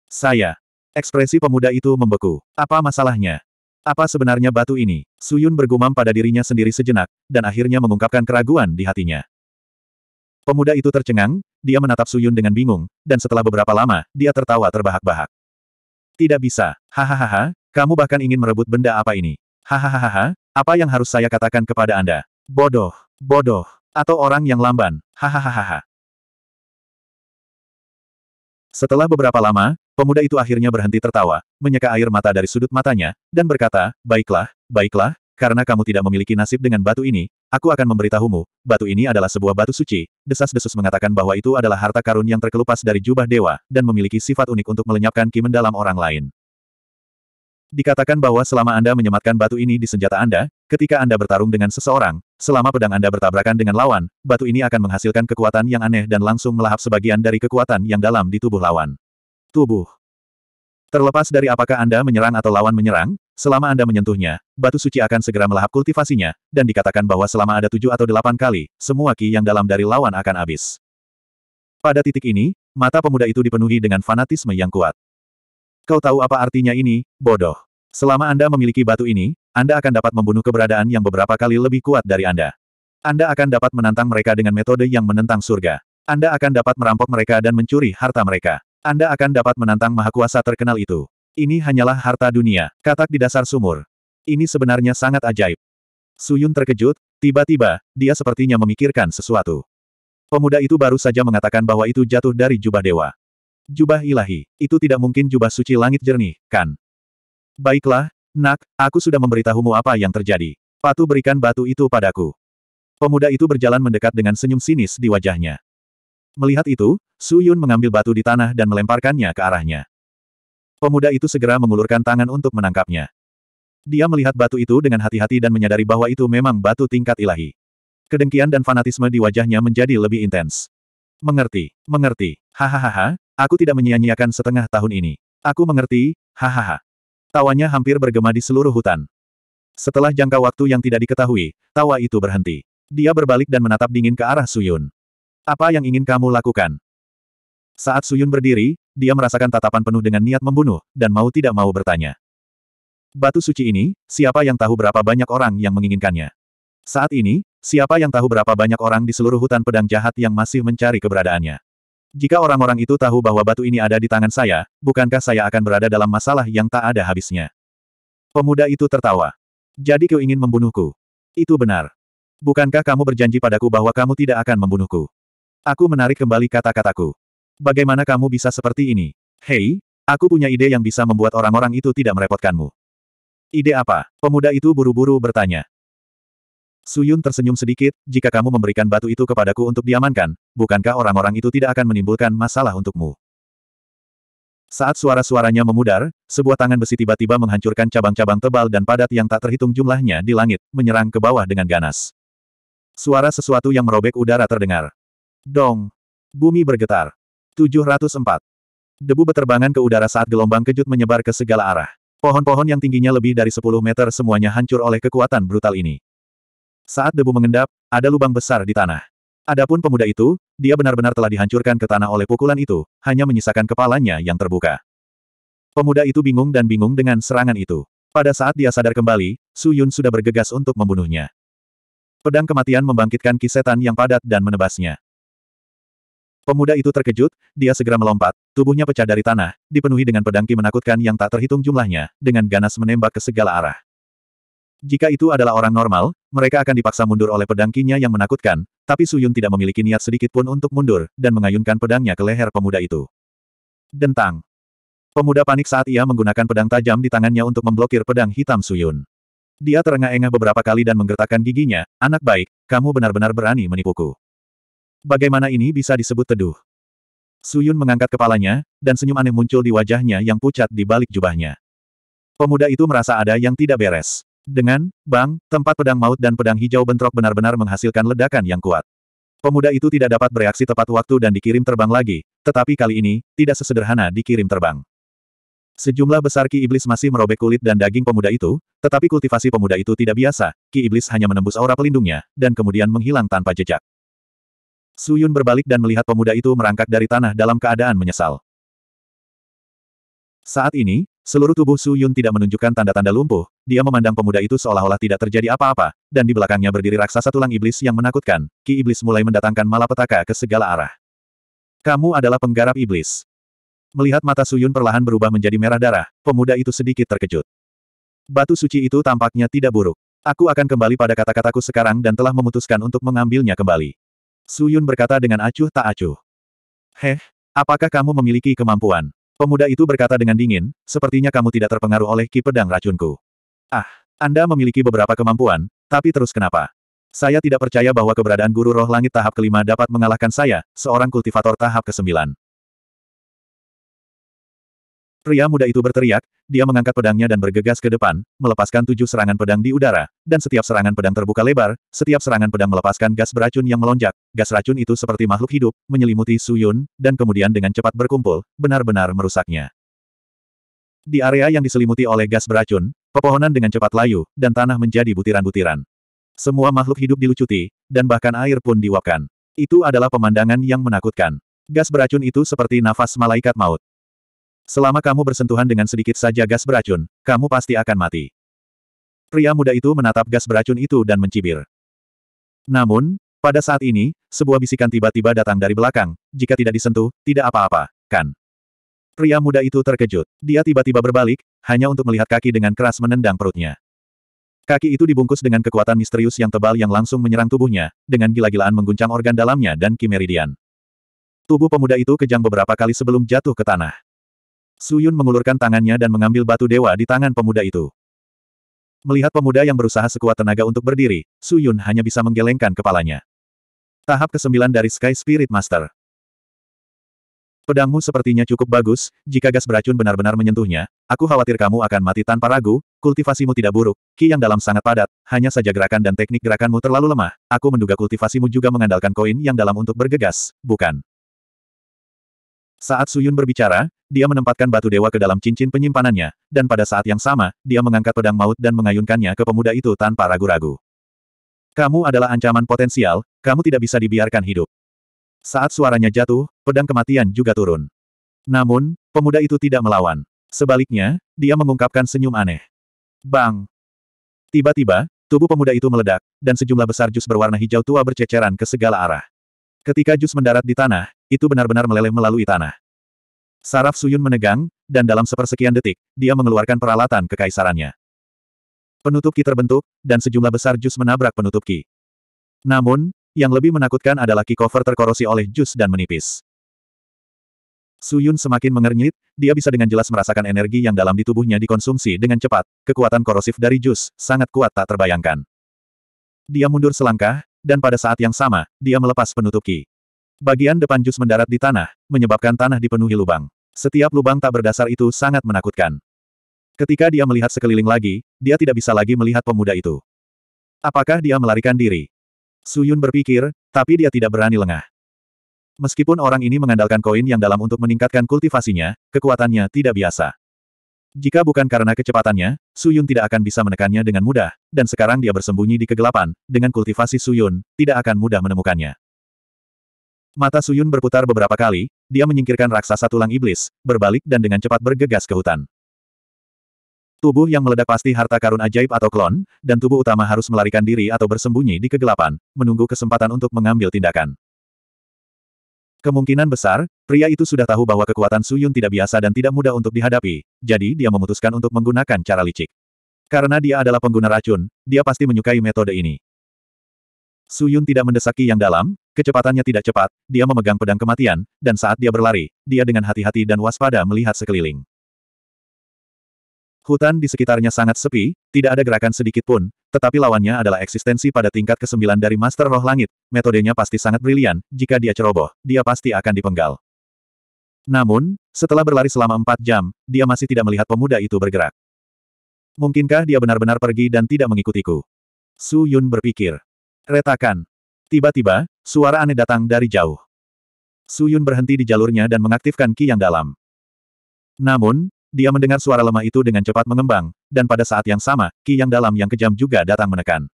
Saya. Ekspresi pemuda itu membeku. Apa masalahnya? Apa sebenarnya batu ini? Suyun bergumam pada dirinya sendiri sejenak, dan akhirnya mengungkapkan keraguan di hatinya. Pemuda itu tercengang, dia menatap Suyun dengan bingung, dan setelah beberapa lama, dia tertawa terbahak-bahak. Tidak bisa, hahaha, kamu bahkan ingin merebut benda apa ini. Hahaha, apa yang harus saya katakan kepada Anda? Bodoh, bodoh, atau orang yang lamban. Hahaha. Setelah beberapa lama, pemuda itu akhirnya berhenti tertawa, menyeka air mata dari sudut matanya, dan berkata, Baiklah, baiklah, karena kamu tidak memiliki nasib dengan batu ini, aku akan memberitahumu, batu ini adalah sebuah batu suci. Desas-desus mengatakan bahwa itu adalah harta karun yang terkelupas dari jubah dewa, dan memiliki sifat unik untuk melenyapkan ki mendalam orang lain. Dikatakan bahwa selama Anda menyematkan batu ini di senjata Anda, ketika Anda bertarung dengan seseorang, selama pedang Anda bertabrakan dengan lawan, batu ini akan menghasilkan kekuatan yang aneh dan langsung melahap sebagian dari kekuatan yang dalam di tubuh lawan. Tubuh Terlepas dari apakah Anda menyerang atau lawan menyerang, selama Anda menyentuhnya, batu suci akan segera melahap kultivasinya, dan dikatakan bahwa selama ada tujuh atau delapan kali, semua ki yang dalam dari lawan akan habis. Pada titik ini, mata pemuda itu dipenuhi dengan fanatisme yang kuat. Kau tahu apa artinya ini, bodoh. Selama Anda memiliki batu ini, Anda akan dapat membunuh keberadaan yang beberapa kali lebih kuat dari Anda. Anda akan dapat menantang mereka dengan metode yang menentang surga. Anda akan dapat merampok mereka dan mencuri harta mereka. Anda akan dapat menantang maha kuasa terkenal itu. Ini hanyalah harta dunia, katak di dasar sumur. Ini sebenarnya sangat ajaib. Suyun terkejut, tiba-tiba, dia sepertinya memikirkan sesuatu. Pemuda itu baru saja mengatakan bahwa itu jatuh dari jubah dewa. Jubah ilahi, itu tidak mungkin jubah suci langit jernih, kan? Baiklah, nak, aku sudah memberitahumu apa yang terjadi. Patu berikan batu itu padaku. Pemuda itu berjalan mendekat dengan senyum sinis di wajahnya. Melihat itu, Su Yun mengambil batu di tanah dan melemparkannya ke arahnya. Pemuda itu segera mengulurkan tangan untuk menangkapnya. Dia melihat batu itu dengan hati-hati dan menyadari bahwa itu memang batu tingkat ilahi. Kedengkian dan fanatisme di wajahnya menjadi lebih intens. Mengerti, mengerti, hahaha, Aku tidak menyia-nyiakan setengah tahun ini. Aku mengerti, hahaha. Tawanya hampir bergema di seluruh hutan. Setelah jangka waktu yang tidak diketahui, tawa itu berhenti. Dia berbalik dan menatap dingin ke arah Suyun. Apa yang ingin kamu lakukan? Saat Suyun berdiri, dia merasakan tatapan penuh dengan niat membunuh, dan mau tidak mau bertanya. Batu suci ini, siapa yang tahu berapa banyak orang yang menginginkannya? Saat ini, siapa yang tahu berapa banyak orang di seluruh hutan pedang jahat yang masih mencari keberadaannya? Jika orang-orang itu tahu bahwa batu ini ada di tangan saya, bukankah saya akan berada dalam masalah yang tak ada habisnya? Pemuda itu tertawa. Jadi kau ingin membunuhku? Itu benar. Bukankah kamu berjanji padaku bahwa kamu tidak akan membunuhku? Aku menarik kembali kata-kataku. Bagaimana kamu bisa seperti ini? Hei, aku punya ide yang bisa membuat orang-orang itu tidak merepotkanmu. Ide apa? Pemuda itu buru-buru bertanya. Suyun tersenyum sedikit, jika kamu memberikan batu itu kepadaku untuk diamankan, bukankah orang-orang itu tidak akan menimbulkan masalah untukmu? Saat suara-suaranya memudar, sebuah tangan besi tiba-tiba menghancurkan cabang-cabang tebal dan padat yang tak terhitung jumlahnya di langit, menyerang ke bawah dengan ganas. Suara sesuatu yang merobek udara terdengar. Dong! Bumi bergetar. 704. Debu beterbangan ke udara saat gelombang kejut menyebar ke segala arah. Pohon-pohon yang tingginya lebih dari 10 meter semuanya hancur oleh kekuatan brutal ini. Saat debu mengendap, ada lubang besar di tanah. Adapun pemuda itu, dia benar-benar telah dihancurkan ke tanah oleh pukulan itu, hanya menyisakan kepalanya yang terbuka. Pemuda itu bingung dan bingung dengan serangan itu. Pada saat dia sadar kembali, Su Yun sudah bergegas untuk membunuhnya. Pedang kematian membangkitkan kisetan yang padat dan menebasnya. Pemuda itu terkejut, dia segera melompat, tubuhnya pecah dari tanah, dipenuhi dengan pedang ki menakutkan yang tak terhitung jumlahnya, dengan ganas menembak ke segala arah. Jika itu adalah orang normal, mereka akan dipaksa mundur oleh pedang kinya yang menakutkan, tapi Suyun tidak memiliki niat sedikit pun untuk mundur, dan mengayunkan pedangnya ke leher pemuda itu. Dentang. Pemuda panik saat ia menggunakan pedang tajam di tangannya untuk memblokir pedang hitam Suyun. Dia terengah-engah beberapa kali dan menggertakkan giginya, anak baik, kamu benar-benar berani menipuku. Bagaimana ini bisa disebut teduh? Suyun mengangkat kepalanya, dan senyum aneh muncul di wajahnya yang pucat di balik jubahnya. Pemuda itu merasa ada yang tidak beres. Dengan, bang, tempat pedang maut dan pedang hijau bentrok benar-benar menghasilkan ledakan yang kuat. Pemuda itu tidak dapat bereaksi tepat waktu dan dikirim terbang lagi, tetapi kali ini, tidak sesederhana dikirim terbang. Sejumlah besar ki iblis masih merobek kulit dan daging pemuda itu, tetapi kultivasi pemuda itu tidak biasa, ki iblis hanya menembus aura pelindungnya, dan kemudian menghilang tanpa jejak. Suyun berbalik dan melihat pemuda itu merangkak dari tanah dalam keadaan menyesal. Saat ini, Seluruh tubuh Su Yun tidak menunjukkan tanda-tanda lumpuh, dia memandang pemuda itu seolah-olah tidak terjadi apa-apa, dan di belakangnya berdiri raksasa tulang iblis yang menakutkan, ki iblis mulai mendatangkan malapetaka ke segala arah. Kamu adalah penggarap iblis. Melihat mata Su Yun perlahan berubah menjadi merah darah, pemuda itu sedikit terkejut. Batu suci itu tampaknya tidak buruk. Aku akan kembali pada kata-kataku sekarang dan telah memutuskan untuk mengambilnya kembali. Su Yun berkata dengan acuh tak acuh. Heh, apakah kamu memiliki kemampuan? Pemuda itu berkata dengan dingin, sepertinya kamu tidak terpengaruh oleh ki pedang racunku. Ah, Anda memiliki beberapa kemampuan, tapi terus kenapa? Saya tidak percaya bahwa keberadaan guru roh langit tahap kelima dapat mengalahkan saya, seorang kultivator tahap kesembilan. Pria muda itu berteriak, dia mengangkat pedangnya dan bergegas ke depan, melepaskan tujuh serangan pedang di udara, dan setiap serangan pedang terbuka lebar, setiap serangan pedang melepaskan gas beracun yang melonjak, gas racun itu seperti makhluk hidup, menyelimuti Suyun, dan kemudian dengan cepat berkumpul, benar-benar merusaknya. Di area yang diselimuti oleh gas beracun, pepohonan dengan cepat layu, dan tanah menjadi butiran-butiran. Semua makhluk hidup dilucuti, dan bahkan air pun diuapkan. Itu adalah pemandangan yang menakutkan. Gas beracun itu seperti nafas malaikat maut. Selama kamu bersentuhan dengan sedikit saja gas beracun, kamu pasti akan mati. Pria muda itu menatap gas beracun itu dan mencibir. Namun, pada saat ini, sebuah bisikan tiba-tiba datang dari belakang, jika tidak disentuh, tidak apa-apa, kan? Pria muda itu terkejut. Dia tiba-tiba berbalik, hanya untuk melihat kaki dengan keras menendang perutnya. Kaki itu dibungkus dengan kekuatan misterius yang tebal yang langsung menyerang tubuhnya, dengan gila-gilaan mengguncang organ dalamnya dan kimeridian. Tubuh pemuda itu kejang beberapa kali sebelum jatuh ke tanah. Suyun mengulurkan tangannya dan mengambil batu dewa di tangan pemuda itu. Melihat pemuda yang berusaha sekuat tenaga untuk berdiri, Suyun hanya bisa menggelengkan kepalanya. Tahap ke-9 dari Sky Spirit Master. Pedangmu sepertinya cukup bagus, jika gas beracun benar-benar menyentuhnya, aku khawatir kamu akan mati tanpa ragu, kultivasimu tidak buruk, ki yang dalam sangat padat, hanya saja gerakan dan teknik gerakanmu terlalu lemah, aku menduga kultivasimu juga mengandalkan koin yang dalam untuk bergegas, bukan? Saat Suyun berbicara, dia menempatkan batu dewa ke dalam cincin penyimpanannya, dan pada saat yang sama, dia mengangkat pedang maut dan mengayunkannya ke pemuda itu tanpa ragu-ragu. Kamu adalah ancaman potensial, kamu tidak bisa dibiarkan hidup. Saat suaranya jatuh, pedang kematian juga turun. Namun, pemuda itu tidak melawan. Sebaliknya, dia mengungkapkan senyum aneh. Bang! Tiba-tiba, tubuh pemuda itu meledak, dan sejumlah besar jus berwarna hijau tua berceceran ke segala arah. Ketika jus mendarat di tanah, itu benar-benar meleleh melalui tanah. Saraf Suyun menegang, dan dalam sepersekian detik, dia mengeluarkan peralatan kekaisarannya. Penutup Ki terbentuk, dan sejumlah besar jus menabrak penutup Ki. Namun, yang lebih menakutkan adalah Ki cover terkorosi oleh jus dan menipis. Suyun semakin mengernyit, dia bisa dengan jelas merasakan energi yang dalam di tubuhnya dikonsumsi dengan cepat, kekuatan korosif dari jus, sangat kuat tak terbayangkan. Dia mundur selangkah, dan pada saat yang sama, dia melepas penutup Ki. Bagian depan jus mendarat di tanah, menyebabkan tanah dipenuhi lubang. Setiap lubang tak berdasar itu sangat menakutkan. Ketika dia melihat sekeliling lagi, dia tidak bisa lagi melihat pemuda itu. Apakah dia melarikan diri? Suyun berpikir, tapi dia tidak berani lengah. Meskipun orang ini mengandalkan koin yang dalam untuk meningkatkan kultivasinya, kekuatannya tidak biasa. Jika bukan karena kecepatannya, Suyun tidak akan bisa menekannya dengan mudah, dan sekarang dia bersembunyi di kegelapan, dengan kultivasi Suyun, tidak akan mudah menemukannya. Mata Suyun berputar beberapa kali, dia menyingkirkan raksasa tulang iblis, berbalik dan dengan cepat bergegas ke hutan. Tubuh yang meledak pasti harta karun ajaib atau klon, dan tubuh utama harus melarikan diri atau bersembunyi di kegelapan, menunggu kesempatan untuk mengambil tindakan. Kemungkinan besar, pria itu sudah tahu bahwa kekuatan Suyun tidak biasa dan tidak mudah untuk dihadapi, jadi dia memutuskan untuk menggunakan cara licik. Karena dia adalah pengguna racun, dia pasti menyukai metode ini. Su Yun tidak mendesaki yang dalam, kecepatannya tidak cepat, dia memegang pedang kematian, dan saat dia berlari, dia dengan hati-hati dan waspada melihat sekeliling. Hutan di sekitarnya sangat sepi, tidak ada gerakan sedikit pun, tetapi lawannya adalah eksistensi pada tingkat ke-9 dari Master Roh Langit, metodenya pasti sangat brilian, jika dia ceroboh, dia pasti akan dipenggal. Namun, setelah berlari selama empat jam, dia masih tidak melihat pemuda itu bergerak. Mungkinkah dia benar-benar pergi dan tidak mengikutiku? Su Yun berpikir. Retakan. Tiba-tiba, suara aneh datang dari jauh. Suyun berhenti di jalurnya dan mengaktifkan ki yang dalam. Namun, dia mendengar suara lemah itu dengan cepat mengembang, dan pada saat yang sama, ki yang dalam yang kejam juga datang menekan.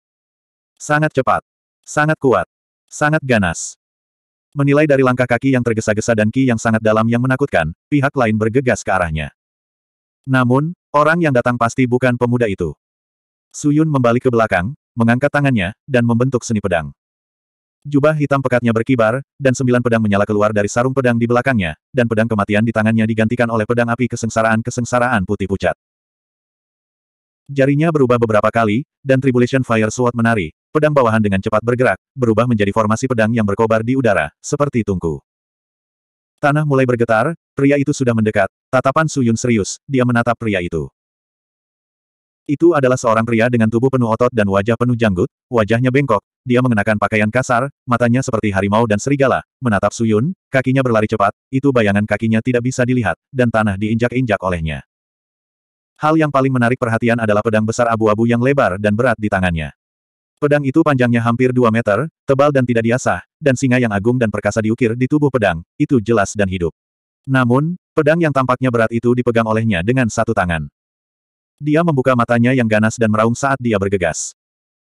Sangat cepat. Sangat kuat. Sangat ganas. Menilai dari langkah kaki yang tergesa-gesa dan ki yang sangat dalam yang menakutkan, pihak lain bergegas ke arahnya. Namun, orang yang datang pasti bukan pemuda itu. Suyun membalik ke belakang, mengangkat tangannya, dan membentuk seni pedang. Jubah hitam pekatnya berkibar, dan sembilan pedang menyala keluar dari sarung pedang di belakangnya, dan pedang kematian di tangannya digantikan oleh pedang api kesengsaraan-kesengsaraan putih pucat. Jarinya berubah beberapa kali, dan Tribulation Fire Sword menari, pedang bawahan dengan cepat bergerak, berubah menjadi formasi pedang yang berkobar di udara, seperti tungku. Tanah mulai bergetar, pria itu sudah mendekat, tatapan Suyun serius, dia menatap pria itu. Itu adalah seorang pria dengan tubuh penuh otot dan wajah penuh janggut, wajahnya bengkok, dia mengenakan pakaian kasar, matanya seperti harimau dan serigala, menatap Suyun, kakinya berlari cepat, itu bayangan kakinya tidak bisa dilihat, dan tanah diinjak-injak olehnya. Hal yang paling menarik perhatian adalah pedang besar abu-abu yang lebar dan berat di tangannya. Pedang itu panjangnya hampir 2 meter, tebal dan tidak diasah, dan singa yang agung dan perkasa diukir di tubuh pedang, itu jelas dan hidup. Namun, pedang yang tampaknya berat itu dipegang olehnya dengan satu tangan. Dia membuka matanya yang ganas dan meraung saat dia bergegas.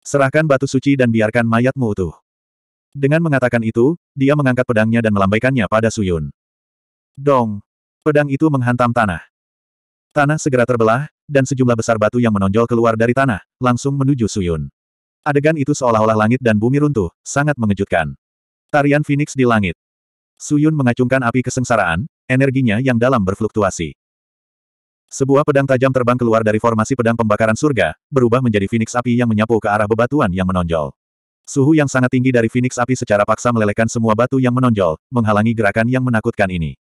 Serahkan batu suci dan biarkan mayatmu utuh. Dengan mengatakan itu, dia mengangkat pedangnya dan melambaikannya pada Suyun. Dong! Pedang itu menghantam tanah. Tanah segera terbelah, dan sejumlah besar batu yang menonjol keluar dari tanah, langsung menuju Suyun. Adegan itu seolah-olah langit dan bumi runtuh, sangat mengejutkan. Tarian Phoenix di langit. Suyun mengacungkan api kesengsaraan, energinya yang dalam berfluktuasi. Sebuah pedang tajam terbang keluar dari formasi pedang pembakaran surga, berubah menjadi Phoenix api yang menyapu ke arah bebatuan yang menonjol. Suhu yang sangat tinggi dari Phoenix api secara paksa melelehkan semua batu yang menonjol, menghalangi gerakan yang menakutkan ini.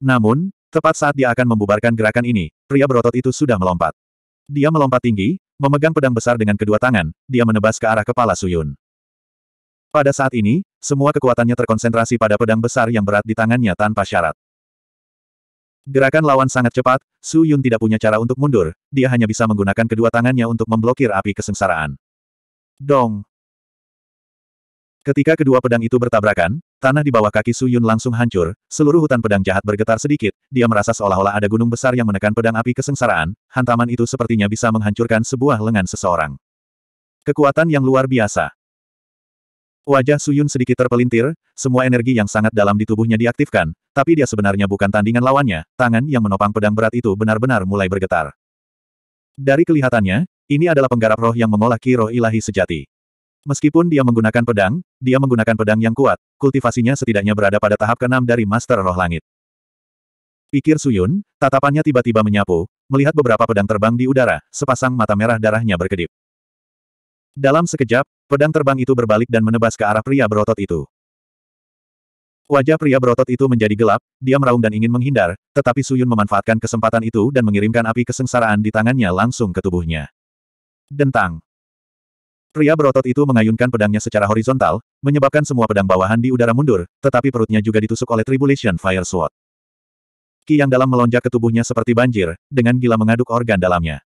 Namun, tepat saat dia akan membubarkan gerakan ini, pria berotot itu sudah melompat. Dia melompat tinggi, memegang pedang besar dengan kedua tangan, dia menebas ke arah kepala Suyun. Pada saat ini, semua kekuatannya terkonsentrasi pada pedang besar yang berat di tangannya tanpa syarat. Gerakan lawan sangat cepat, Su Yun tidak punya cara untuk mundur, dia hanya bisa menggunakan kedua tangannya untuk memblokir api kesengsaraan. Dong! Ketika kedua pedang itu bertabrakan, tanah di bawah kaki Su Yun langsung hancur, seluruh hutan pedang jahat bergetar sedikit, dia merasa seolah-olah ada gunung besar yang menekan pedang api kesengsaraan, hantaman itu sepertinya bisa menghancurkan sebuah lengan seseorang. Kekuatan yang luar biasa. Wajah Suyun sedikit terpelintir, semua energi yang sangat dalam di tubuhnya diaktifkan, tapi dia sebenarnya bukan tandingan lawannya, tangan yang menopang pedang berat itu benar-benar mulai bergetar. Dari kelihatannya, ini adalah penggarap roh yang mengolah ki roh ilahi sejati. Meskipun dia menggunakan pedang, dia menggunakan pedang yang kuat, kultivasinya setidaknya berada pada tahap keenam dari Master Roh Langit. Pikir Suyun, tatapannya tiba-tiba menyapu, melihat beberapa pedang terbang di udara, sepasang mata merah darahnya berkedip. Dalam sekejap, pedang terbang itu berbalik dan menebas ke arah pria berotot itu. Wajah pria berotot itu menjadi gelap, dia meraung dan ingin menghindar, tetapi Suyun memanfaatkan kesempatan itu dan mengirimkan api kesengsaraan di tangannya langsung ke tubuhnya. Dentang. Pria berotot itu mengayunkan pedangnya secara horizontal, menyebabkan semua pedang bawahan di udara mundur, tetapi perutnya juga ditusuk oleh Tribulation Fire Sword. Ki yang dalam melonjak ke tubuhnya seperti banjir, dengan gila mengaduk organ dalamnya.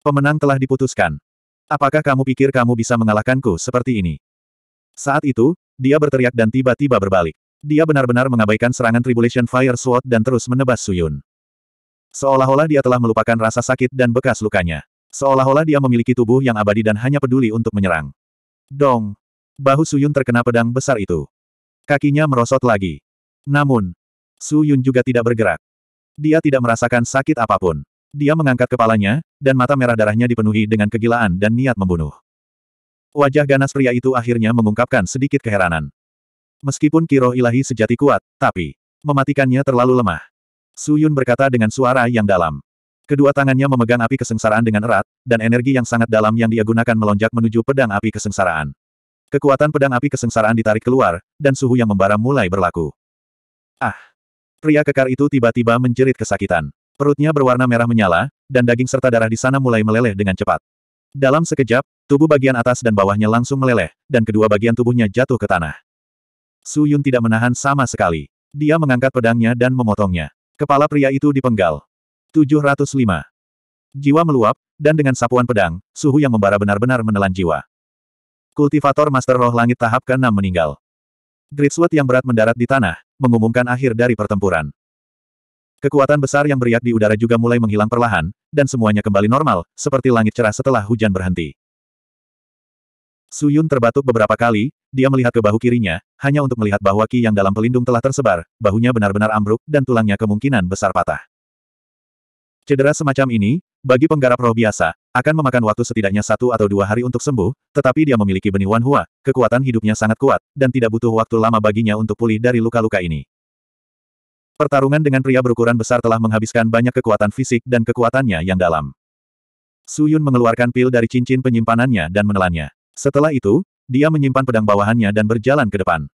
Pemenang telah diputuskan. Apakah kamu pikir kamu bisa mengalahkanku seperti ini? Saat itu, dia berteriak dan tiba-tiba berbalik. Dia benar-benar mengabaikan serangan Tribulation Fire Sword dan terus menebas Suyun. Seolah-olah dia telah melupakan rasa sakit dan bekas lukanya. Seolah-olah dia memiliki tubuh yang abadi dan hanya peduli untuk menyerang. Dong! Bahu Suyun terkena pedang besar itu. Kakinya merosot lagi. Namun, Suyun juga tidak bergerak. Dia tidak merasakan sakit apapun. Dia mengangkat kepalanya, dan mata merah darahnya dipenuhi dengan kegilaan dan niat membunuh. Wajah ganas pria itu akhirnya mengungkapkan sedikit keheranan. Meskipun kiroh ilahi sejati kuat, tapi mematikannya terlalu lemah. Su Yun berkata dengan suara yang dalam. Kedua tangannya memegang api kesengsaraan dengan erat, dan energi yang sangat dalam yang dia gunakan melonjak menuju pedang api kesengsaraan. Kekuatan pedang api kesengsaraan ditarik keluar, dan suhu yang membara mulai berlaku. Ah! Pria kekar itu tiba-tiba menjerit kesakitan. Perutnya berwarna merah menyala, dan daging serta darah di sana mulai meleleh dengan cepat. Dalam sekejap, tubuh bagian atas dan bawahnya langsung meleleh, dan kedua bagian tubuhnya jatuh ke tanah. Su Yun tidak menahan sama sekali. Dia mengangkat pedangnya dan memotongnya. Kepala pria itu dipenggal. 705. Jiwa meluap, dan dengan sapuan pedang, suhu yang membara benar-benar menelan jiwa. Kultivator Master Roh Langit tahap ke-6 meninggal. Gritswood yang berat mendarat di tanah, mengumumkan akhir dari pertempuran. Kekuatan besar yang beriak di udara juga mulai menghilang perlahan, dan semuanya kembali normal, seperti langit cerah setelah hujan berhenti. Suyun terbatuk beberapa kali, dia melihat ke bahu kirinya, hanya untuk melihat bahwa ki yang dalam pelindung telah tersebar, bahunya benar-benar ambruk, dan tulangnya kemungkinan besar patah. Cedera semacam ini, bagi penggarap roh biasa, akan memakan waktu setidaknya satu atau dua hari untuk sembuh, tetapi dia memiliki benih Wanhua, kekuatan hidupnya sangat kuat, dan tidak butuh waktu lama baginya untuk pulih dari luka-luka ini. Pertarungan dengan pria berukuran besar telah menghabiskan banyak kekuatan fisik dan kekuatannya yang dalam. Suyun mengeluarkan pil dari cincin penyimpanannya dan menelannya. Setelah itu, dia menyimpan pedang bawahannya dan berjalan ke depan.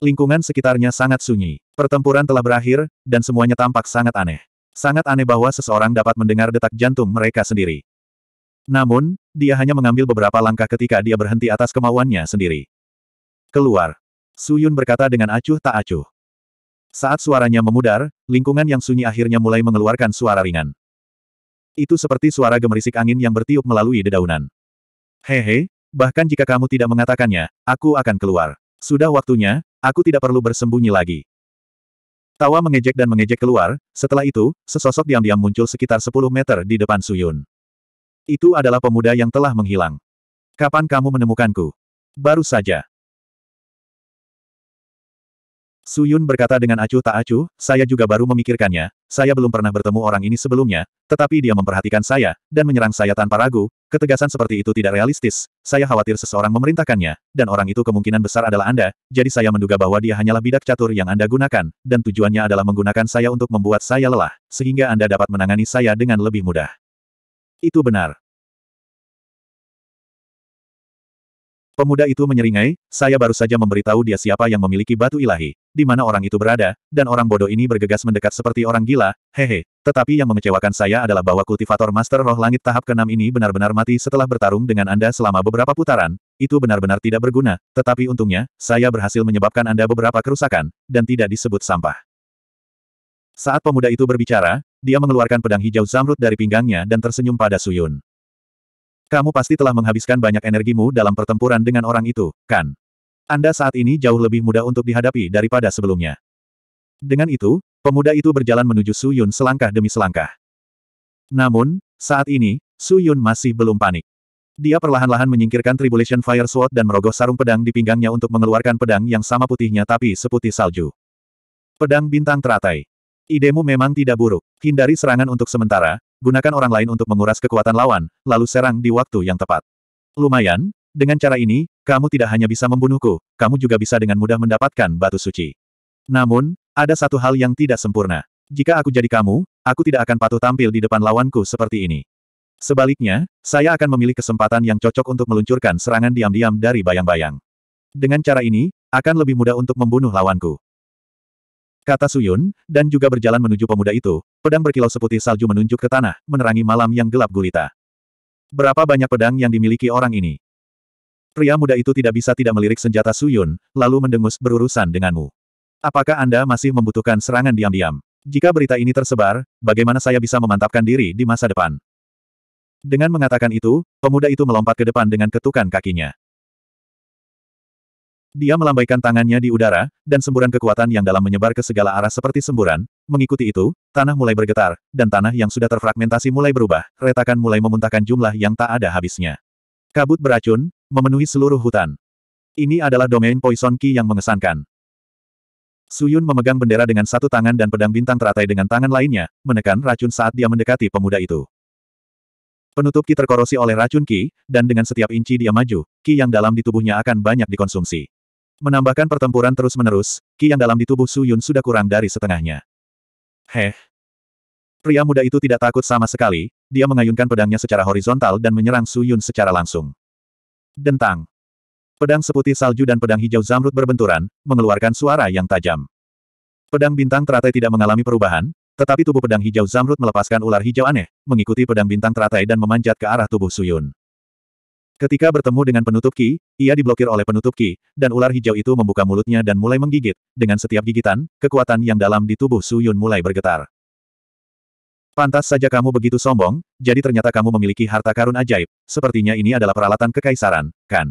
Lingkungan sekitarnya sangat sunyi. Pertempuran telah berakhir, dan semuanya tampak sangat aneh. Sangat aneh bahwa seseorang dapat mendengar detak jantung mereka sendiri. Namun, dia hanya mengambil beberapa langkah ketika dia berhenti atas kemauannya sendiri. Keluar. Suyun berkata dengan acuh tak acuh. Saat suaranya memudar, lingkungan yang sunyi akhirnya mulai mengeluarkan suara ringan. Itu seperti suara gemerisik angin yang bertiup melalui dedaunan. Hehe, bahkan jika kamu tidak mengatakannya, aku akan keluar. Sudah waktunya, aku tidak perlu bersembunyi lagi. Tawa mengejek dan mengejek keluar, setelah itu, sesosok diam-diam muncul sekitar 10 meter di depan Suyun. Itu adalah pemuda yang telah menghilang. Kapan kamu menemukanku? Baru saja. Su Yun berkata dengan acuh tak acuh, saya juga baru memikirkannya, saya belum pernah bertemu orang ini sebelumnya, tetapi dia memperhatikan saya, dan menyerang saya tanpa ragu, ketegasan seperti itu tidak realistis, saya khawatir seseorang memerintahkannya, dan orang itu kemungkinan besar adalah Anda, jadi saya menduga bahwa dia hanyalah bidak catur yang Anda gunakan, dan tujuannya adalah menggunakan saya untuk membuat saya lelah, sehingga Anda dapat menangani saya dengan lebih mudah. Itu benar. Pemuda itu menyeringai, saya baru saja memberitahu dia siapa yang memiliki batu ilahi, di mana orang itu berada, dan orang bodoh ini bergegas mendekat seperti orang gila, hehe. Tetapi yang mengecewakan saya adalah bahwa kultivator Master Roh Langit tahap ke-6 ini benar-benar mati setelah bertarung dengan Anda selama beberapa putaran, itu benar-benar tidak berguna, tetapi untungnya, saya berhasil menyebabkan Anda beberapa kerusakan, dan tidak disebut sampah. Saat pemuda itu berbicara, dia mengeluarkan pedang hijau zamrud dari pinggangnya dan tersenyum pada Suyun. Kamu pasti telah menghabiskan banyak energimu dalam pertempuran dengan orang itu, kan? Anda saat ini jauh lebih mudah untuk dihadapi daripada sebelumnya. Dengan itu, pemuda itu berjalan menuju Su Yun selangkah demi selangkah. Namun, saat ini, Su Yun masih belum panik. Dia perlahan-lahan menyingkirkan Tribulation Fire Sword dan merogoh sarung pedang di pinggangnya untuk mengeluarkan pedang yang sama putihnya tapi seputih salju. Pedang bintang teratai. Idemu memang tidak buruk. Hindari serangan untuk sementara, gunakan orang lain untuk menguras kekuatan lawan, lalu serang di waktu yang tepat. Lumayan, dengan cara ini, kamu tidak hanya bisa membunuhku, kamu juga bisa dengan mudah mendapatkan batu suci. Namun, ada satu hal yang tidak sempurna. Jika aku jadi kamu, aku tidak akan patuh tampil di depan lawanku seperti ini. Sebaliknya, saya akan memilih kesempatan yang cocok untuk meluncurkan serangan diam-diam dari bayang-bayang. Dengan cara ini, akan lebih mudah untuk membunuh lawanku. Kata Suyun, dan juga berjalan menuju pemuda itu, pedang berkilau seputih salju menunjuk ke tanah, menerangi malam yang gelap gulita. Berapa banyak pedang yang dimiliki orang ini? Pria muda itu tidak bisa tidak melirik senjata Suyun, lalu mendengus berurusan denganmu. Apakah Anda masih membutuhkan serangan diam-diam? Jika berita ini tersebar, bagaimana saya bisa memantapkan diri di masa depan? Dengan mengatakan itu, pemuda itu melompat ke depan dengan ketukan kakinya. Dia melambaikan tangannya di udara, dan semburan kekuatan yang dalam menyebar ke segala arah seperti semburan. Mengikuti itu, tanah mulai bergetar, dan tanah yang sudah terfragmentasi mulai berubah, retakan mulai memuntahkan jumlah yang tak ada habisnya. Kabut beracun, memenuhi seluruh hutan. Ini adalah domain Poison Ki yang mengesankan. Suyun memegang bendera dengan satu tangan dan pedang bintang teratai dengan tangan lainnya, menekan racun saat dia mendekati pemuda itu. Penutup Ki terkorosi oleh racun Ki, dan dengan setiap inci dia maju, Ki yang dalam di tubuhnya akan banyak dikonsumsi. Menambahkan pertempuran terus-menerus, ki yang dalam di tubuh Su Yun sudah kurang dari setengahnya. Heh. Pria muda itu tidak takut sama sekali, dia mengayunkan pedangnya secara horizontal dan menyerang Su Yun secara langsung. Dentang. Pedang seputih salju dan pedang hijau zamrud berbenturan, mengeluarkan suara yang tajam. Pedang bintang teratai tidak mengalami perubahan, tetapi tubuh pedang hijau zamrud melepaskan ular hijau aneh, mengikuti pedang bintang teratai dan memanjat ke arah tubuh Su Yun. Ketika bertemu dengan penutup Ki, ia diblokir oleh penutup Ki, dan ular hijau itu membuka mulutnya dan mulai menggigit. Dengan setiap gigitan, kekuatan yang dalam di tubuh Su Yun mulai bergetar. Pantas saja kamu begitu sombong, jadi ternyata kamu memiliki harta karun ajaib. Sepertinya ini adalah peralatan kekaisaran, kan?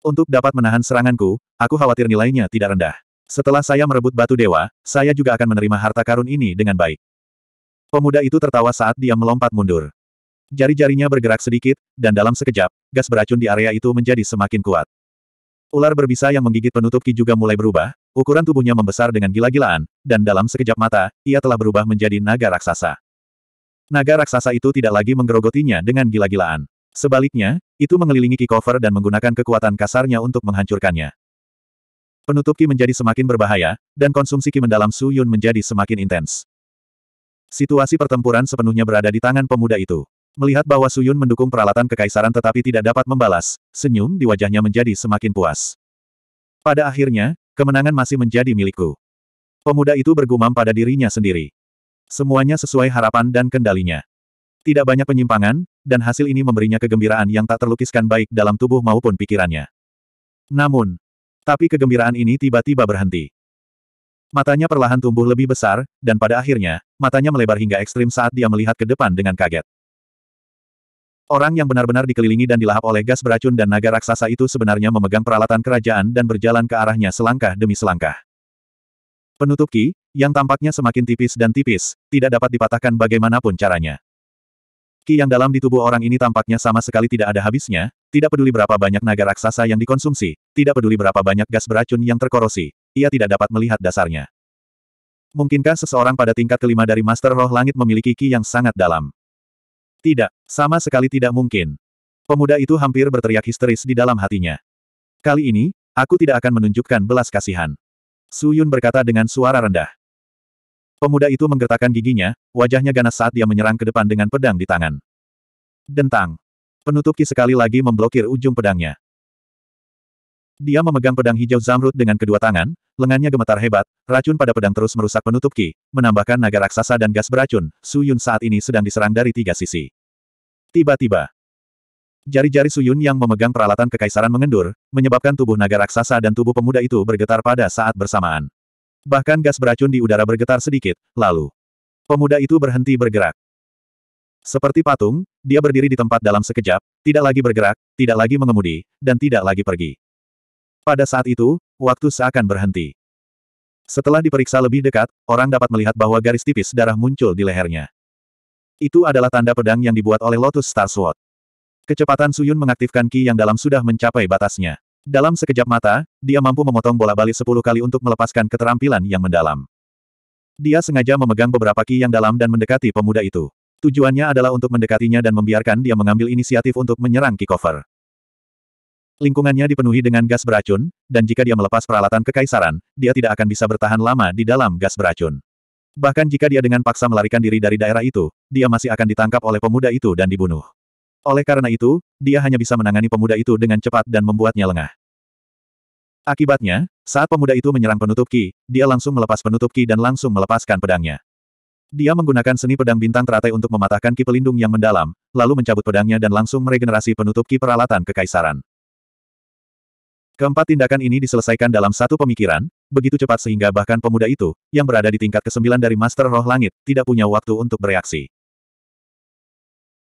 Untuk dapat menahan seranganku, aku khawatir nilainya tidak rendah. Setelah saya merebut batu dewa, saya juga akan menerima harta karun ini dengan baik. Pemuda itu tertawa saat dia melompat mundur. Jari-jarinya bergerak sedikit, dan dalam sekejap, gas beracun di area itu menjadi semakin kuat. Ular berbisa yang menggigit penutup Ki juga mulai berubah, ukuran tubuhnya membesar dengan gila-gilaan, dan dalam sekejap mata, ia telah berubah menjadi naga raksasa. Naga raksasa itu tidak lagi menggerogotinya dengan gila-gilaan. Sebaliknya, itu mengelilingi Ki Cover dan menggunakan kekuatan kasarnya untuk menghancurkannya. Penutup Ki menjadi semakin berbahaya, dan konsumsi Ki mendalam Su Yun menjadi semakin intens. Situasi pertempuran sepenuhnya berada di tangan pemuda itu. Melihat bahwa Suyun mendukung peralatan kekaisaran tetapi tidak dapat membalas, senyum di wajahnya menjadi semakin puas. Pada akhirnya, kemenangan masih menjadi milikku. Pemuda itu bergumam pada dirinya sendiri. Semuanya sesuai harapan dan kendalinya. Tidak banyak penyimpangan, dan hasil ini memberinya kegembiraan yang tak terlukiskan baik dalam tubuh maupun pikirannya. Namun, tapi kegembiraan ini tiba-tiba berhenti. Matanya perlahan tumbuh lebih besar, dan pada akhirnya, matanya melebar hingga ekstrim saat dia melihat ke depan dengan kaget. Orang yang benar-benar dikelilingi dan dilahap oleh gas beracun dan naga raksasa itu sebenarnya memegang peralatan kerajaan dan berjalan ke arahnya selangkah demi selangkah. Penutup Ki, yang tampaknya semakin tipis dan tipis, tidak dapat dipatahkan bagaimanapun caranya. Ki yang dalam di tubuh orang ini tampaknya sama sekali tidak ada habisnya, tidak peduli berapa banyak naga raksasa yang dikonsumsi, tidak peduli berapa banyak gas beracun yang terkorosi, ia tidak dapat melihat dasarnya. Mungkinkah seseorang pada tingkat kelima dari Master Roh Langit memiliki Ki yang sangat dalam? Tidak, sama sekali tidak mungkin. Pemuda itu hampir berteriak histeris di dalam hatinya. Kali ini, aku tidak akan menunjukkan belas kasihan. Su Yun berkata dengan suara rendah. Pemuda itu menggertakkan giginya, wajahnya ganas saat dia menyerang ke depan dengan pedang di tangan. Dentang. Penutup ki sekali lagi memblokir ujung pedangnya. Dia memegang pedang hijau zamrud dengan kedua tangan, lengannya gemetar hebat, racun pada pedang terus merusak penutup ki, menambahkan naga raksasa dan gas beracun, Su Yun saat ini sedang diserang dari tiga sisi. Tiba-tiba, jari-jari Suyun yang memegang peralatan kekaisaran mengendur, menyebabkan tubuh naga raksasa dan tubuh pemuda itu bergetar pada saat bersamaan. Bahkan gas beracun di udara bergetar sedikit, lalu pemuda itu berhenti bergerak. Seperti patung, dia berdiri di tempat dalam sekejap, tidak lagi bergerak, tidak lagi mengemudi, dan tidak lagi pergi. Pada saat itu, waktu seakan berhenti. Setelah diperiksa lebih dekat, orang dapat melihat bahwa garis tipis darah muncul di lehernya. Itu adalah tanda pedang yang dibuat oleh Lotus Star Sword. Kecepatan Suyun mengaktifkan Ki yang dalam sudah mencapai batasnya. Dalam sekejap mata, dia mampu memotong bola balik sepuluh kali untuk melepaskan keterampilan yang mendalam. Dia sengaja memegang beberapa Ki yang dalam dan mendekati pemuda itu. Tujuannya adalah untuk mendekatinya dan membiarkan dia mengambil inisiatif untuk menyerang Kikover. Lingkungannya dipenuhi dengan gas beracun, dan jika dia melepas peralatan kekaisaran, dia tidak akan bisa bertahan lama di dalam gas beracun. Bahkan jika dia dengan paksa melarikan diri dari daerah itu, dia masih akan ditangkap oleh pemuda itu dan dibunuh. Oleh karena itu, dia hanya bisa menangani pemuda itu dengan cepat dan membuatnya lengah. Akibatnya, saat pemuda itu menyerang penutup Ki, dia langsung melepas penutup Ki dan langsung melepaskan pedangnya. Dia menggunakan seni pedang bintang teratai untuk mematahkan Ki pelindung yang mendalam, lalu mencabut pedangnya dan langsung meregenerasi penutup Ki peralatan kekaisaran. Keempat tindakan ini diselesaikan dalam satu pemikiran, begitu cepat sehingga bahkan pemuda itu, yang berada di tingkat kesembilan dari Master Roh Langit, tidak punya waktu untuk bereaksi.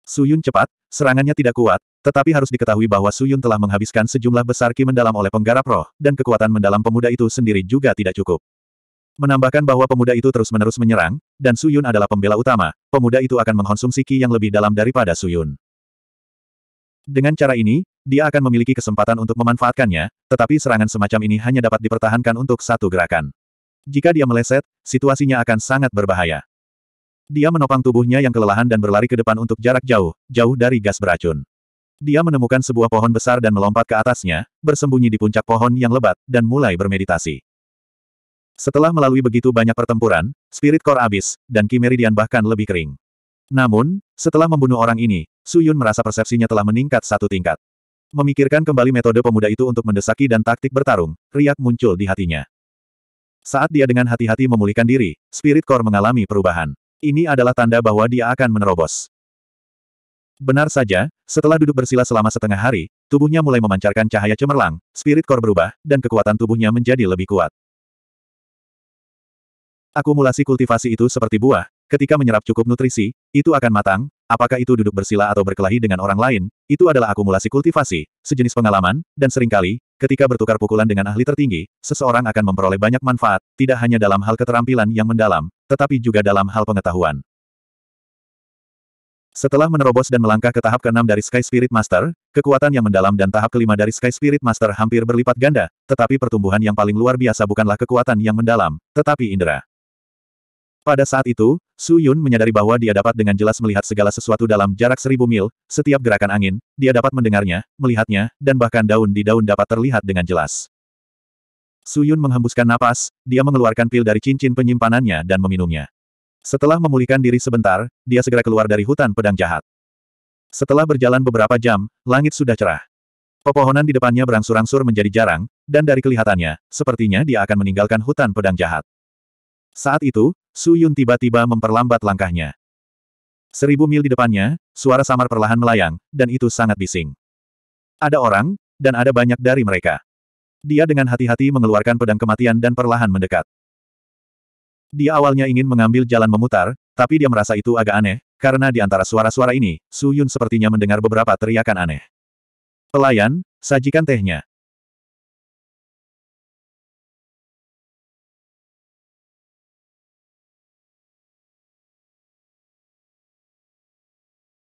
Suyun cepat, serangannya tidak kuat, tetapi harus diketahui bahwa Suyun telah menghabiskan sejumlah besar ki mendalam oleh penggarap roh, dan kekuatan mendalam pemuda itu sendiri juga tidak cukup. Menambahkan bahwa pemuda itu terus-menerus menyerang, dan Suyun adalah pembela utama, pemuda itu akan mengkonsumsi ki yang lebih dalam daripada Suyun. Dengan cara ini, dia akan memiliki kesempatan untuk memanfaatkannya, tetapi serangan semacam ini hanya dapat dipertahankan untuk satu gerakan. Jika dia meleset, situasinya akan sangat berbahaya. Dia menopang tubuhnya yang kelelahan dan berlari ke depan untuk jarak jauh, jauh dari gas beracun. Dia menemukan sebuah pohon besar dan melompat ke atasnya, bersembunyi di puncak pohon yang lebat, dan mulai bermeditasi. Setelah melalui begitu banyak pertempuran, spirit core abis, dan Kimeridian bahkan lebih kering. Namun, setelah membunuh orang ini, Suyun merasa persepsinya telah meningkat satu tingkat. Memikirkan kembali metode pemuda itu untuk mendesaki dan taktik bertarung, riak muncul di hatinya. Saat dia dengan hati-hati memulihkan diri, spirit core mengalami perubahan. Ini adalah tanda bahwa dia akan menerobos. Benar saja, setelah duduk bersila selama setengah hari, tubuhnya mulai memancarkan cahaya cemerlang, spirit core berubah, dan kekuatan tubuhnya menjadi lebih kuat. Akumulasi kultivasi itu seperti buah, Ketika menyerap cukup nutrisi, itu akan matang, apakah itu duduk bersila atau berkelahi dengan orang lain, itu adalah akumulasi kultivasi, sejenis pengalaman, dan seringkali, ketika bertukar pukulan dengan ahli tertinggi, seseorang akan memperoleh banyak manfaat, tidak hanya dalam hal keterampilan yang mendalam, tetapi juga dalam hal pengetahuan. Setelah menerobos dan melangkah ke tahap keenam dari Sky Spirit Master, kekuatan yang mendalam dan tahap kelima dari Sky Spirit Master hampir berlipat ganda, tetapi pertumbuhan yang paling luar biasa bukanlah kekuatan yang mendalam, tetapi indera. Pada saat itu, Su Yun menyadari bahwa dia dapat dengan jelas melihat segala sesuatu dalam jarak seribu mil, setiap gerakan angin, dia dapat mendengarnya, melihatnya, dan bahkan daun di daun dapat terlihat dengan jelas. Su Yun menghembuskan napas, dia mengeluarkan pil dari cincin penyimpanannya dan meminumnya. Setelah memulihkan diri sebentar, dia segera keluar dari hutan pedang jahat. Setelah berjalan beberapa jam, langit sudah cerah. Pepohonan di depannya berangsur-angsur menjadi jarang, dan dari kelihatannya, sepertinya dia akan meninggalkan hutan pedang jahat. Saat itu, Su Yun tiba-tiba memperlambat langkahnya. Seribu mil di depannya, suara samar perlahan melayang, dan itu sangat bising. Ada orang, dan ada banyak dari mereka. Dia dengan hati-hati mengeluarkan pedang kematian dan perlahan mendekat. Dia awalnya ingin mengambil jalan memutar, tapi dia merasa itu agak aneh, karena di antara suara-suara ini, Su Yun sepertinya mendengar beberapa teriakan aneh. Pelayan, sajikan tehnya.